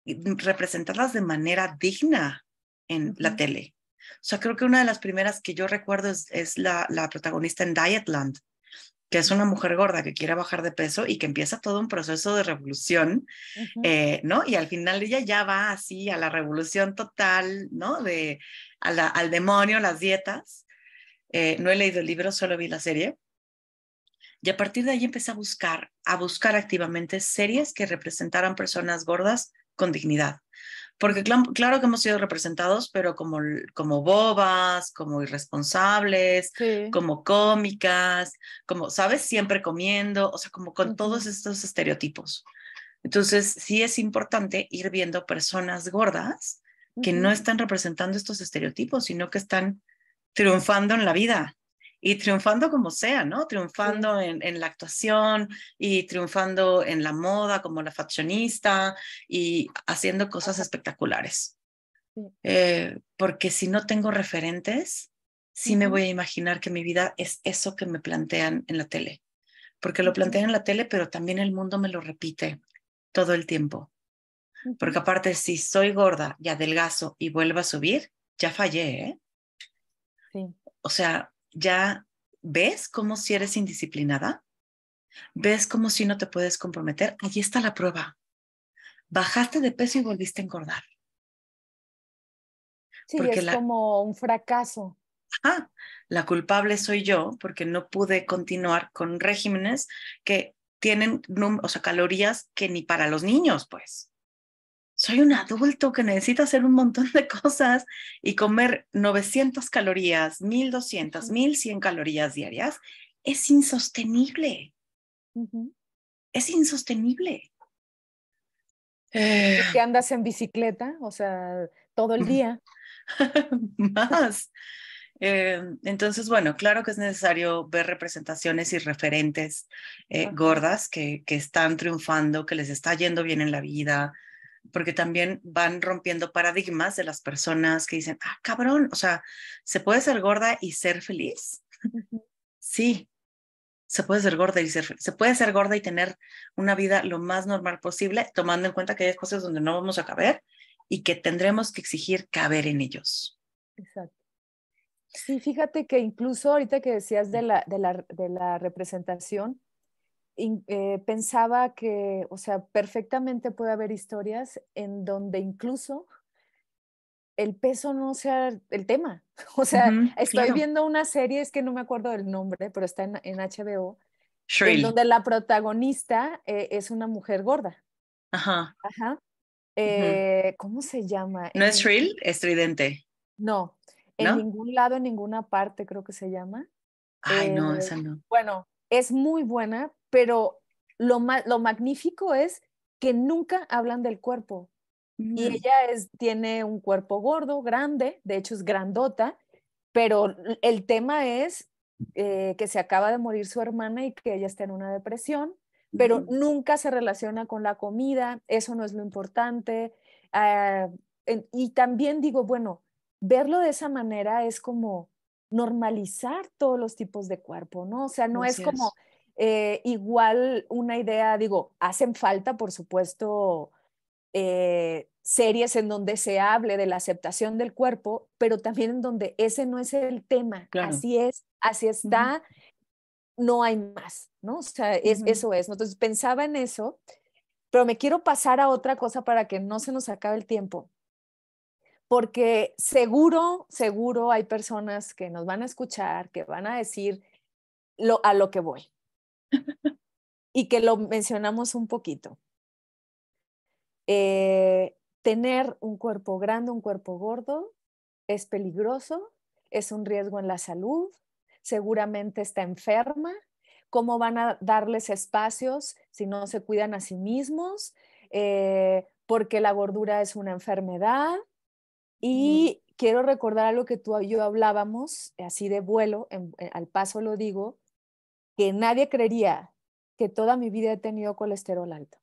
representadas de manera digna en la tele. O sea, creo que una de las primeras que yo recuerdo es, la, protagonista en Dietland, que es una mujer gorda que quiere bajar de peso y que empieza todo un proceso de revolución, eh, ¿no? Y al final ella ya va así a la revolución total, ¿no? De, al demonio, las dietas. Eh, no he leído el libro, solo vi la serie. Y a partir de ahí empecé a buscar, a buscar activamente series que representaran personas gordas con dignidad. Porque claro que hemos sido representados, pero como, como bobas, como irresponsables, como cómicas, como, ¿sabes? Siempre comiendo, o sea, como con todos estos estereotipos. Entonces, sí es importante ir viendo personas gordas que no están representando estos estereotipos, sino que están triunfando en la vida y triunfando como sea, ¿no? Triunfando en, la actuación y triunfando en la moda como la faccionista y haciendo cosas espectaculares. Eh, porque si no tengo referentes, sí me voy a imaginar que mi vida es eso que me plantean en la tele. Porque lo plantean en la tele, pero también el mundo me lo repite todo el tiempo. Porque aparte, si soy gorda y adelgazo y vuelvo a subir, ya fallé, ¿eh? O sea, ya ves cómo si eres indisciplinada, ves cómo si no te puedes comprometer. Allí está la prueba. Bajaste de peso y volviste a engordar. Sí, es como un fracaso. Ah, la culpable soy yo porque no pude continuar con regímenes que tienen, o sea, calorías que ni para los niños, pues soy un adulto que necesita hacer un montón de cosas y comer 900 calorías, 1200, 1100 calorías diarias, es insostenible. Es insostenible. Eh, que andas en bicicleta, o sea, todo el día. Más. Em, entonces, bueno, claro que es necesario ver representaciones y referentes eh, gordas que, están triunfando, que les está yendo bien en la vida, porque también van rompiendo paradigmas de las personas que dicen, ah, cabrón, o sea, ¿se puede ser gorda y ser feliz? sí, se puede ser gorda y ser feliz. Se puede ser gorda y tener una vida lo más normal posible, tomando en cuenta que hay cosas donde no vamos a caber y que tendremos que exigir caber en ellos. Exacto. Sí, fíjate que incluso ahorita que decías de la, de la representación, eh, pensaba que, o sea, perfectamente puede haber historias en donde incluso el peso no sea el tema. O sea, estoy viendo una serie, es que no me acuerdo del nombre, pero está en, HBO, donde la protagonista eh, es una mujer gorda. Ajá. Ajá. Eh, ¿Cómo se llama? ¿No es Shrill? Es Tridente. No, en ningún lado, en ninguna parte creo que se llama. Ay, no, esa no. Bueno, es muy buena, pero lo, lo magnífico es que nunca hablan del cuerpo. Y ella es, tiene un cuerpo gordo, grande, de hecho es grandota, pero el tema es eh, que se acaba de morir su hermana y que ella está en una depresión, pero nunca se relaciona con la comida, eso no es lo importante. Ah, y también digo, bueno, verlo de esa manera es como normalizar todos los tipos de cuerpo, ¿no? O sea, no es como, eh, igual una idea, digo, hacen falta, por supuesto, eh, series en donde se hable de la aceptación del cuerpo, pero también en donde ese no es el tema. Así es, así está, no hay más, ¿no? O sea, eso es. Entonces pensaba en eso, pero me quiero pasar a otra cosa para que no se nos acabe el tiempo. Porque seguro, seguro hay personas que nos van a escuchar, que van a decir a lo que voy, y que lo mencionamos un poquito. Eh, tener un cuerpo grande, un cuerpo gordo, es peligroso, es un riesgo en la salud, seguramente está enferma, cómo van a darles espacios si no se cuidan a sí mismos, eh, porque la gordura es una enfermedad. Y quiero recordar a lo que tú y yo hablábamos, así de vuelo, eh, al paso lo digo, que nadie creería que toda mi vida he tenido colesterol alto.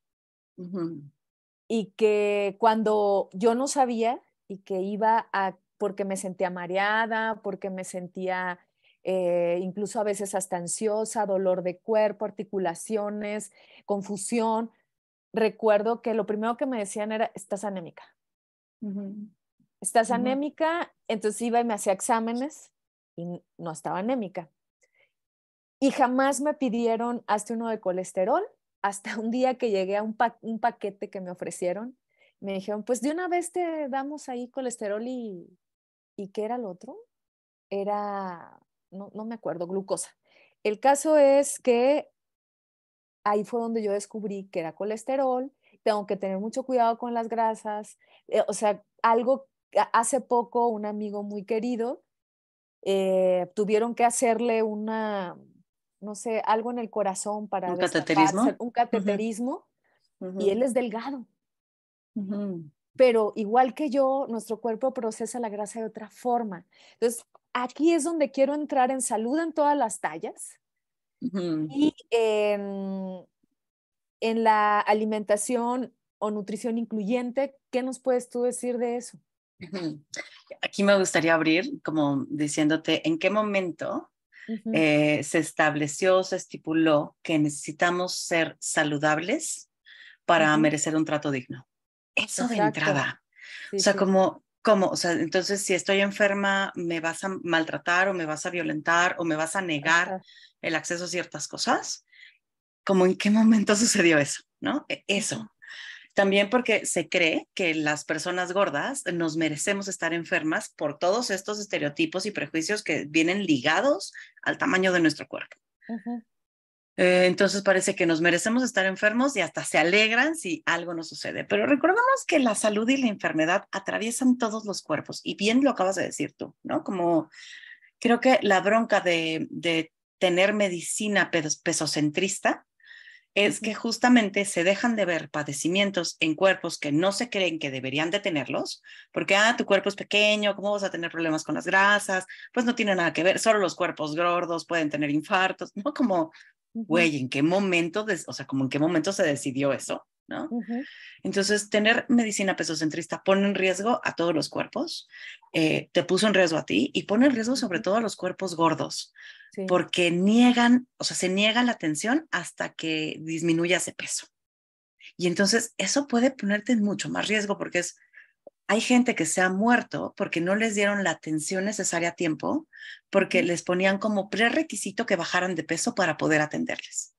Y que cuando yo no sabía y que iba a, porque me sentía mareada, porque me sentía eh, incluso a veces hasta ansiosa, dolor de cuerpo, articulaciones, confusión. Recuerdo que lo primero que me decían era, estás anémica. Estás anémica, entonces iba y me hacía exámenes y no estaba anémica. Y jamás me pidieron, hazte uno de colesterol, hasta un día que llegué a un, paquete que me ofrecieron. Me dijeron, pues de una vez te damos ahí colesterol y, ¿y qué era el otro? Era, no, no me acuerdo, glucosa. El caso es que ahí fue donde yo descubrí que era colesterol, tengo que tener mucho cuidado con las grasas, eh, o sea, algo hace poco un amigo muy querido eh, tuvieron que hacerle una, no sé, algo en el corazón para... Un cateterismo. Un cateterismo. Y él es delgado. Pero igual que yo, nuestro cuerpo procesa la grasa de otra forma. Entonces, aquí es donde quiero entrar en salud en todas las tallas y en, la alimentación o nutrición incluyente. ¿Qué nos puedes tú decir de eso? Aquí me gustaría abrir como diciéndote en qué momento eh, se estableció, se estipuló que necesitamos ser saludables para merecer un trato digno. Eso de entrada. o sea, como, como, o sea, entonces si estoy enferma, me vas a maltratar o me vas a violentar o me vas a negar el acceso a ciertas cosas. Como en qué momento sucedió eso, ¿no? E, eso. También porque se cree que las personas gordas nos merecemos estar enfermas por todos estos estereotipos y prejuicios que vienen ligados al tamaño de nuestro cuerpo. Eh, entonces parece que nos merecemos estar enfermos y hasta se alegran si algo nos sucede. Pero recordemos que la salud y la enfermedad atraviesan todos los cuerpos y bien lo acabas de decir tú, ¿no? Como creo que la bronca de, de tener medicina pesocentrista es que justamente se dejan de ver padecimientos en cuerpos que no se creen que deberían de tenerlos, porque, ah, tu cuerpo es pequeño, ¿cómo vas a tener problemas con las grasas? Pues no tiene nada que ver, solo los cuerpos gordos pueden tener infartos, ¿no? Como, güey, ¿en qué momento, o sea, como en qué momento se decidió eso? Entonces, tener medicina pesocentrista pone en riesgo a todos los cuerpos, eh, te puso en riesgo a ti y pone en riesgo sobre todo a los cuerpos gordos, porque niegan, o sea, se niega la atención hasta que disminuya ese peso. Y entonces eso puede ponerte en mucho más riesgo porque es, hay gente que se ha muerto porque no les dieron la atención necesaria a tiempo, porque les ponían como prerequisito que bajaran de peso para poder atenderles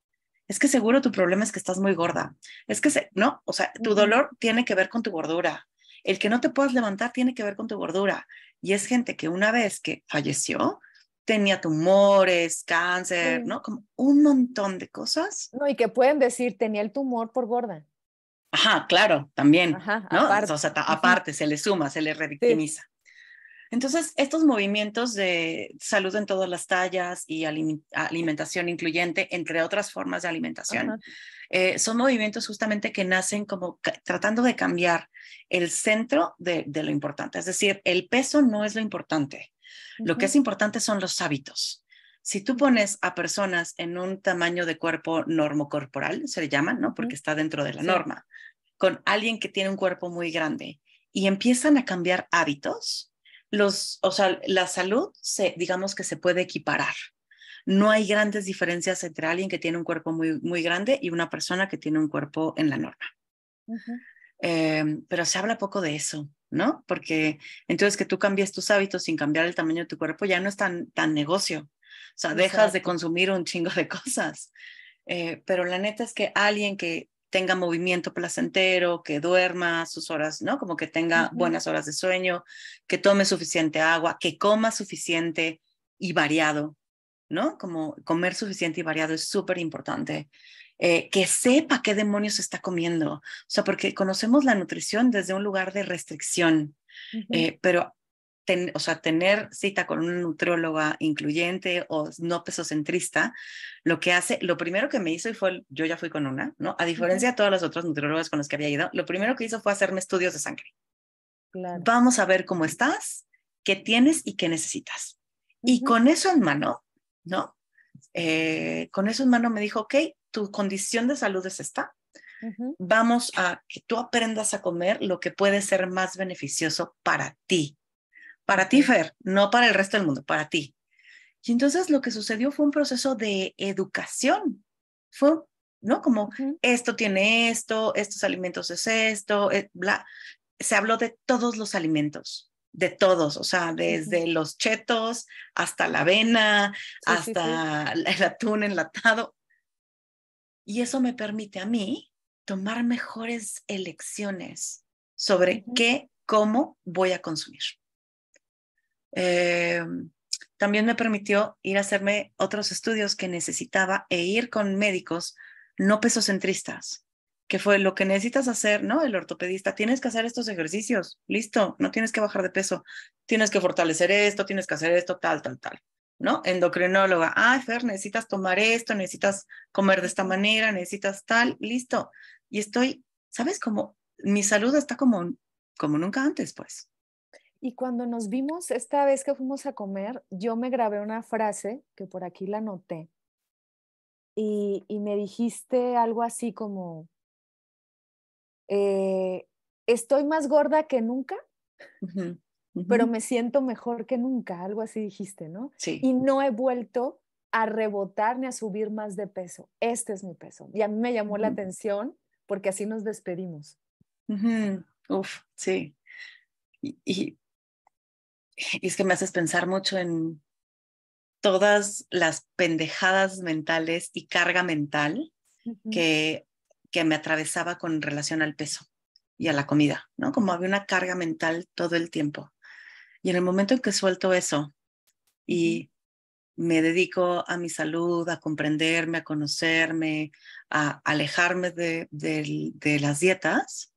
es que seguro tu problema es que estás muy gorda, es que, no, o sea, tu dolor tiene que ver con tu gordura, el que no te puedas levantar tiene que ver con tu gordura. Y es gente que una vez que falleció, tenía tumores, cáncer, ¿no? Como un montón de cosas. No, y que pueden decir, tenía el tumor por gorda. Ajá, claro, también. Ajá, ¿no? O sea, aparte, se le suma, se le revictimiza. Entonces, estos movimientos de salud en todas las tallas y alimentación incluyente, entre otras formas de alimentación, eh, son movimientos justamente que nacen como tratando de cambiar el centro de, lo importante. Es decir, el peso no es lo importante. Lo que es importante son los hábitos. Si tú pones a personas en un tamaño de cuerpo normocorporal, se le llama, ¿no? Porque está dentro de la norma, con alguien que tiene un cuerpo muy grande y empiezan a cambiar hábitos, los, o sea, la salud, se, digamos que se puede equiparar. No hay grandes diferencias entre alguien que tiene un cuerpo muy, muy grande y una persona que tiene un cuerpo en la norma. Em, pero se habla poco de eso, ¿no? Porque entonces que tú cambies tus hábitos sin cambiar el tamaño de tu cuerpo ya no es tan, tan negocio. O sea, dejas de consumir un chingo de cosas. Eh, pero la neta es que alguien que tenga movimiento placentero, que duerma sus horas, ¿no? Como que tenga buenas horas de sueño, que tome suficiente agua, que coma suficiente y variado, ¿no? Como comer suficiente y variado es súper importante. Eh, que sepa qué demonios está comiendo, o sea, porque conocemos la nutrición desde un lugar de restricción, eh, pero o sea, tener cita con una nutrióloga incluyente o no pesocentrista, lo que hace, lo primero que me hizo y fue, yo ya fui con una, ¿no? A diferencia de todas las otras nutriólogas con las que había ido, lo primero que hizo fue hacerme estudios de sangre. Vamos a ver cómo estás, qué tienes y qué necesitas. Y con eso en mano, ¿no? Eh, con eso en mano me dijo, ok, tu condición de salud es esta, Vamos a que tú aprendas a comer lo que puede ser más beneficioso para ti para ti, Fer, no para el resto del mundo, para ti. Y entonces lo que sucedió fue un proceso de educación. Fue, ¿no? Como esto tiene esto, estos alimentos es esto, eh, bla. Se habló de todos los alimentos, de todos, o sea, desde los chetos hasta la avena, hasta el atún enlatado. Y eso me permite a mí tomar mejores elecciones sobre qué, cómo voy a consumir. Eh, también me permitió ir a hacerme otros estudios que necesitaba e ir con médicos no pesocentristas, que fue lo que necesitas hacer, ¿no? El ortopedista, tienes que hacer estos ejercicios, listo, no tienes que bajar de peso, tienes que fortalecer esto, tienes que hacer esto, tal, tal, tal, ¿no? Endocrinóloga, ah, Fer, necesitas tomar esto, necesitas comer de esta manera, necesitas tal, listo. Y estoy, ¿sabes? Como mi salud está como, como nunca antes, pues. Y cuando nos vimos, esta vez que fuimos a comer, yo me grabé una frase que por aquí la noté. Y, me dijiste algo así como, eh, estoy más gorda que nunca, pero me siento mejor que nunca, algo así dijiste, ¿no? Sí. Y no he vuelto a rebotar ni a subir más de peso. Este es mi peso. Y a mí me llamó la atención porque así nos despedimos. Uf, sí. Y, y, y es que me haces pensar mucho en todas las pendejadas mentales y carga mental que, que me atravesaba con relación al peso y a la comida, ¿no? Como había una carga mental todo el tiempo. Y en el momento en que suelto eso y me dedico a mi salud, a comprenderme, a conocerme, a alejarme de, de, las dietas,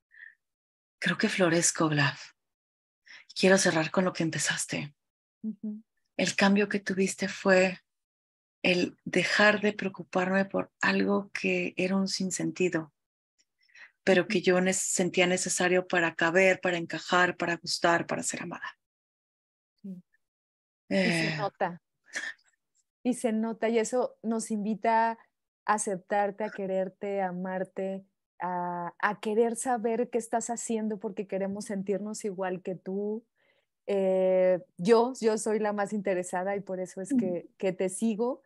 creo que florezco, Blav quiero cerrar con lo que empezaste. El cambio que tuviste fue el dejar de preocuparme por algo que era un sinsentido, pero que yo sentía necesario para caber, para encajar, para gustar, para ser amada. y se eh. nota. Y se nota, y eso nos invita a aceptarte, a quererte, a amarte, a, querer saber qué estás haciendo porque queremos sentirnos igual que tú. Eh, yo, yo soy la más interesada y por eso es que, te sigo.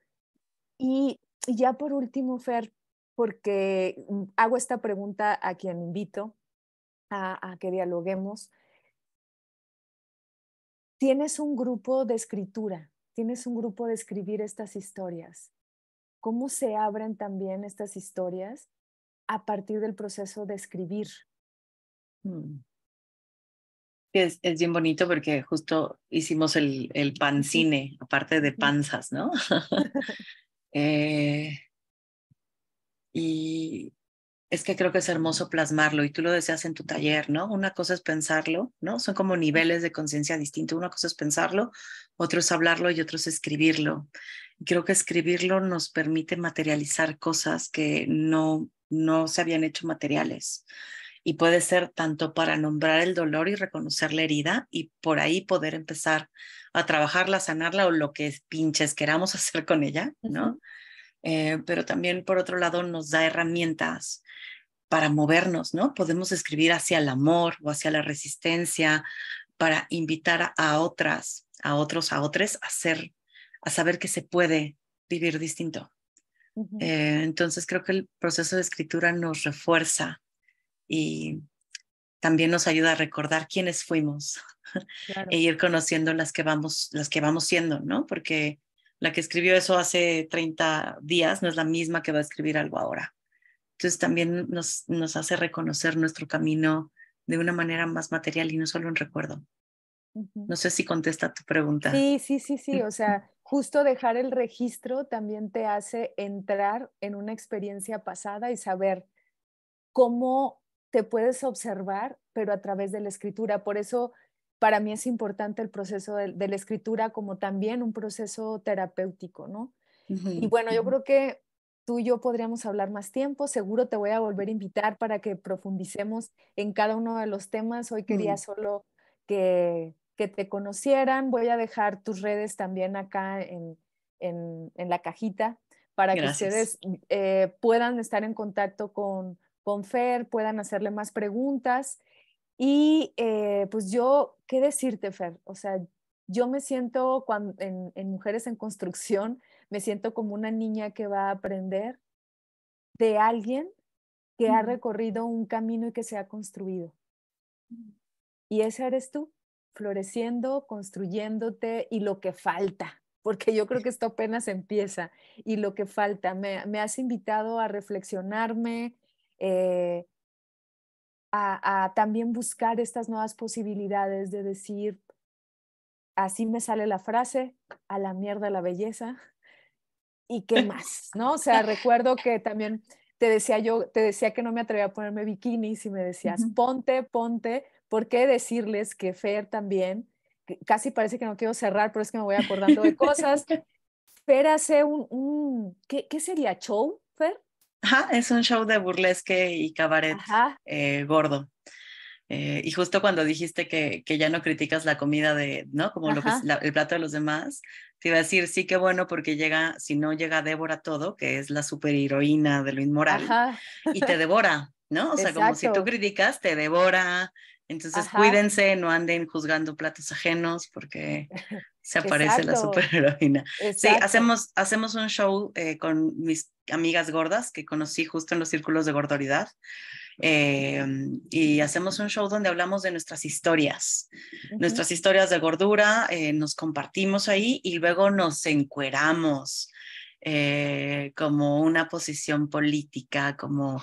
Y, ya por último, Fer, porque mm, hago esta pregunta a quien invito a, a que dialoguemos. Tienes un grupo de escritura, tienes un grupo de escribir estas historias. ¿Cómo se abren también estas historias a partir del proceso de escribir. Mm. Es, es, bien bonito porque justo hicimos el, el pancine, aparte de panzas, ¿no? Eh, y es que creo que es hermoso plasmarlo y tú lo deseas en tu taller, ¿no? Una cosa es pensarlo, ¿no? Son como niveles de conciencia distintos. Una cosa es pensarlo, otro es hablarlo y otro es escribirlo. Creo que escribirlo nos permite materializar cosas que no no se habían hecho materiales. Y puede ser tanto para nombrar el dolor y reconocer la herida y por ahí poder empezar a trabajarla, sanarla o lo que pinches queramos hacer con ella, ¿no? Eh, pero también, por otro lado, nos da herramientas para movernos, ¿no? Podemos escribir hacia el amor o hacia la resistencia para invitar a otras, a otros, a otros a ser, a saber que se puede vivir distinto. Eh, entonces creo que el proceso de escritura nos refuerza y también nos ayuda a recordar quiénes fuimos e ir conociendo las que vamos, las que vamos siendo, ¿no? Porque la que escribió eso hace 30 días no es la misma que va a escribir algo ahora. Entonces también nos, nos hace reconocer nuestro camino de una manera más material y no solo un recuerdo. No sé si contesta tu pregunta. Sí, sí, sí, sí. O sea, justo dejar el registro también te hace entrar en una experiencia pasada y saber cómo te puedes observar, pero a través de la escritura. Por eso para mí es importante el proceso de, la escritura como también un proceso terapéutico, ¿no? Y bueno, yo creo que tú y yo podríamos hablar más tiempo. Seguro te voy a volver a invitar para que profundicemos en cada uno de los temas. Hoy quería solo que te conocieran. Voy a dejar tus redes también acá en, en, la cajita para que ustedes eh, puedan estar en contacto con, con Fer, puedan hacerle más preguntas. Y eh, pues yo, ¿qué decirte, Fer? O sea, yo me siento cuando, en, Mujeres en Construcción, me siento como una niña que va a aprender de alguien que ha recorrido un camino y que se ha construido. Y esa eres tú floreciendo, construyéndote y lo que falta, porque yo creo que esto apenas empieza y lo que falta. Me, me has invitado a reflexionarme, eh, a, también buscar estas nuevas posibilidades de decir, así me sale la frase, a la mierda la belleza y qué más, ¿no? O sea, recuerdo que también te decía yo, te decía que no me atrevía a ponerme bikini y me decías, ponte, ponte, ¿por qué decirles que Fer también, casi parece que no quiero cerrar, pero es que me voy acordando de cosas. Fer hace un, ¿qué, sería? ¿Show, Fer? Ajá, es un show de burlesque y cabaret eh, gordo. Eh, y justo cuando dijiste que, que, ya no criticas la comida de, ¿no? Como el plato de los demás, te iba a decir, sí, qué bueno, porque llega, si no llega Débora Todo, que es la superheroína de lo inmoral, y te devora, ¿no? O sea, como si tú criticas, te devora, entonces cuídense, no anden juzgando platos ajenos porque se aparece la superheroína. Sí, hacemos, hacemos un show eh, con mis amigas gordas que conocí justo en los círculos de gordoridad. Eh, y hacemos un show donde hablamos de nuestras historias, nuestras historias de gordura, eh, nos compartimos ahí y luego nos encueramos. como una posición política, como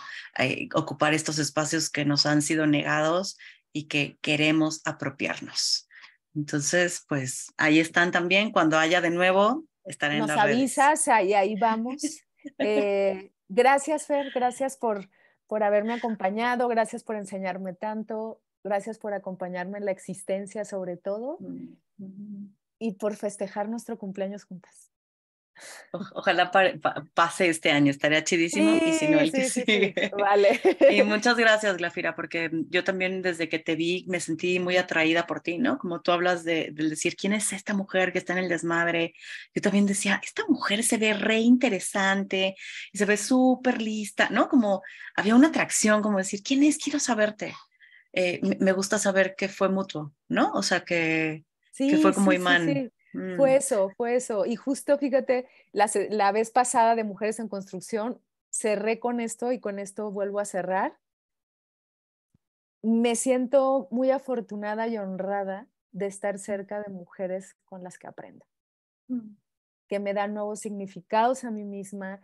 ocupar estos espacios que nos han sido negados y que queremos apropiarnos. Entonces, pues ahí están también. Cuando haya de nuevo, estaré Nos en Nos avisas, ahí, ahí vamos. Eh, gracias, Fer, gracias por, por haberme acompañado, gracias por enseñarme tanto, gracias por acompañarme en la existencia sobre todo mm. y por festejar nuestro cumpleaños juntas ojalá pase este año, estaría chidísimo y si no, el que sí, Vale. Y muchas gracias, Glafira, porque yo también desde que te vi me sentí muy atraída por ti, ¿no? Como tú hablas de, decir, ¿quién es esta mujer que está en el desmadre? Yo también decía, esta mujer se ve re interesante y se ve súper lista, ¿no? Como había una atracción, como decir, ¿quién es? Quiero saberte. Eh, me gusta saber que fue mutuo, ¿no? O sea, que, que fue como imán. Fue mm. eso, fue eso. Y justo, fíjate, la, la vez pasada de Mujeres en Construcción, cerré con esto y con esto vuelvo a cerrar. Me siento muy afortunada y honrada de estar cerca de mujeres con las que aprendo, mm. que me dan nuevos significados a mí misma,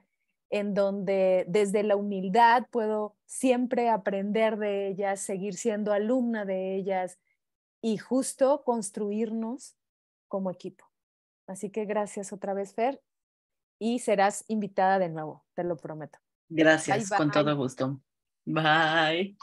en donde desde la humildad puedo siempre aprender de ellas, seguir siendo alumna de ellas y justo construirnos como equipo. Así que gracias otra vez, Fer, y serás invitada de nuevo, te lo prometo. Gracias, con todo gusto. Bye.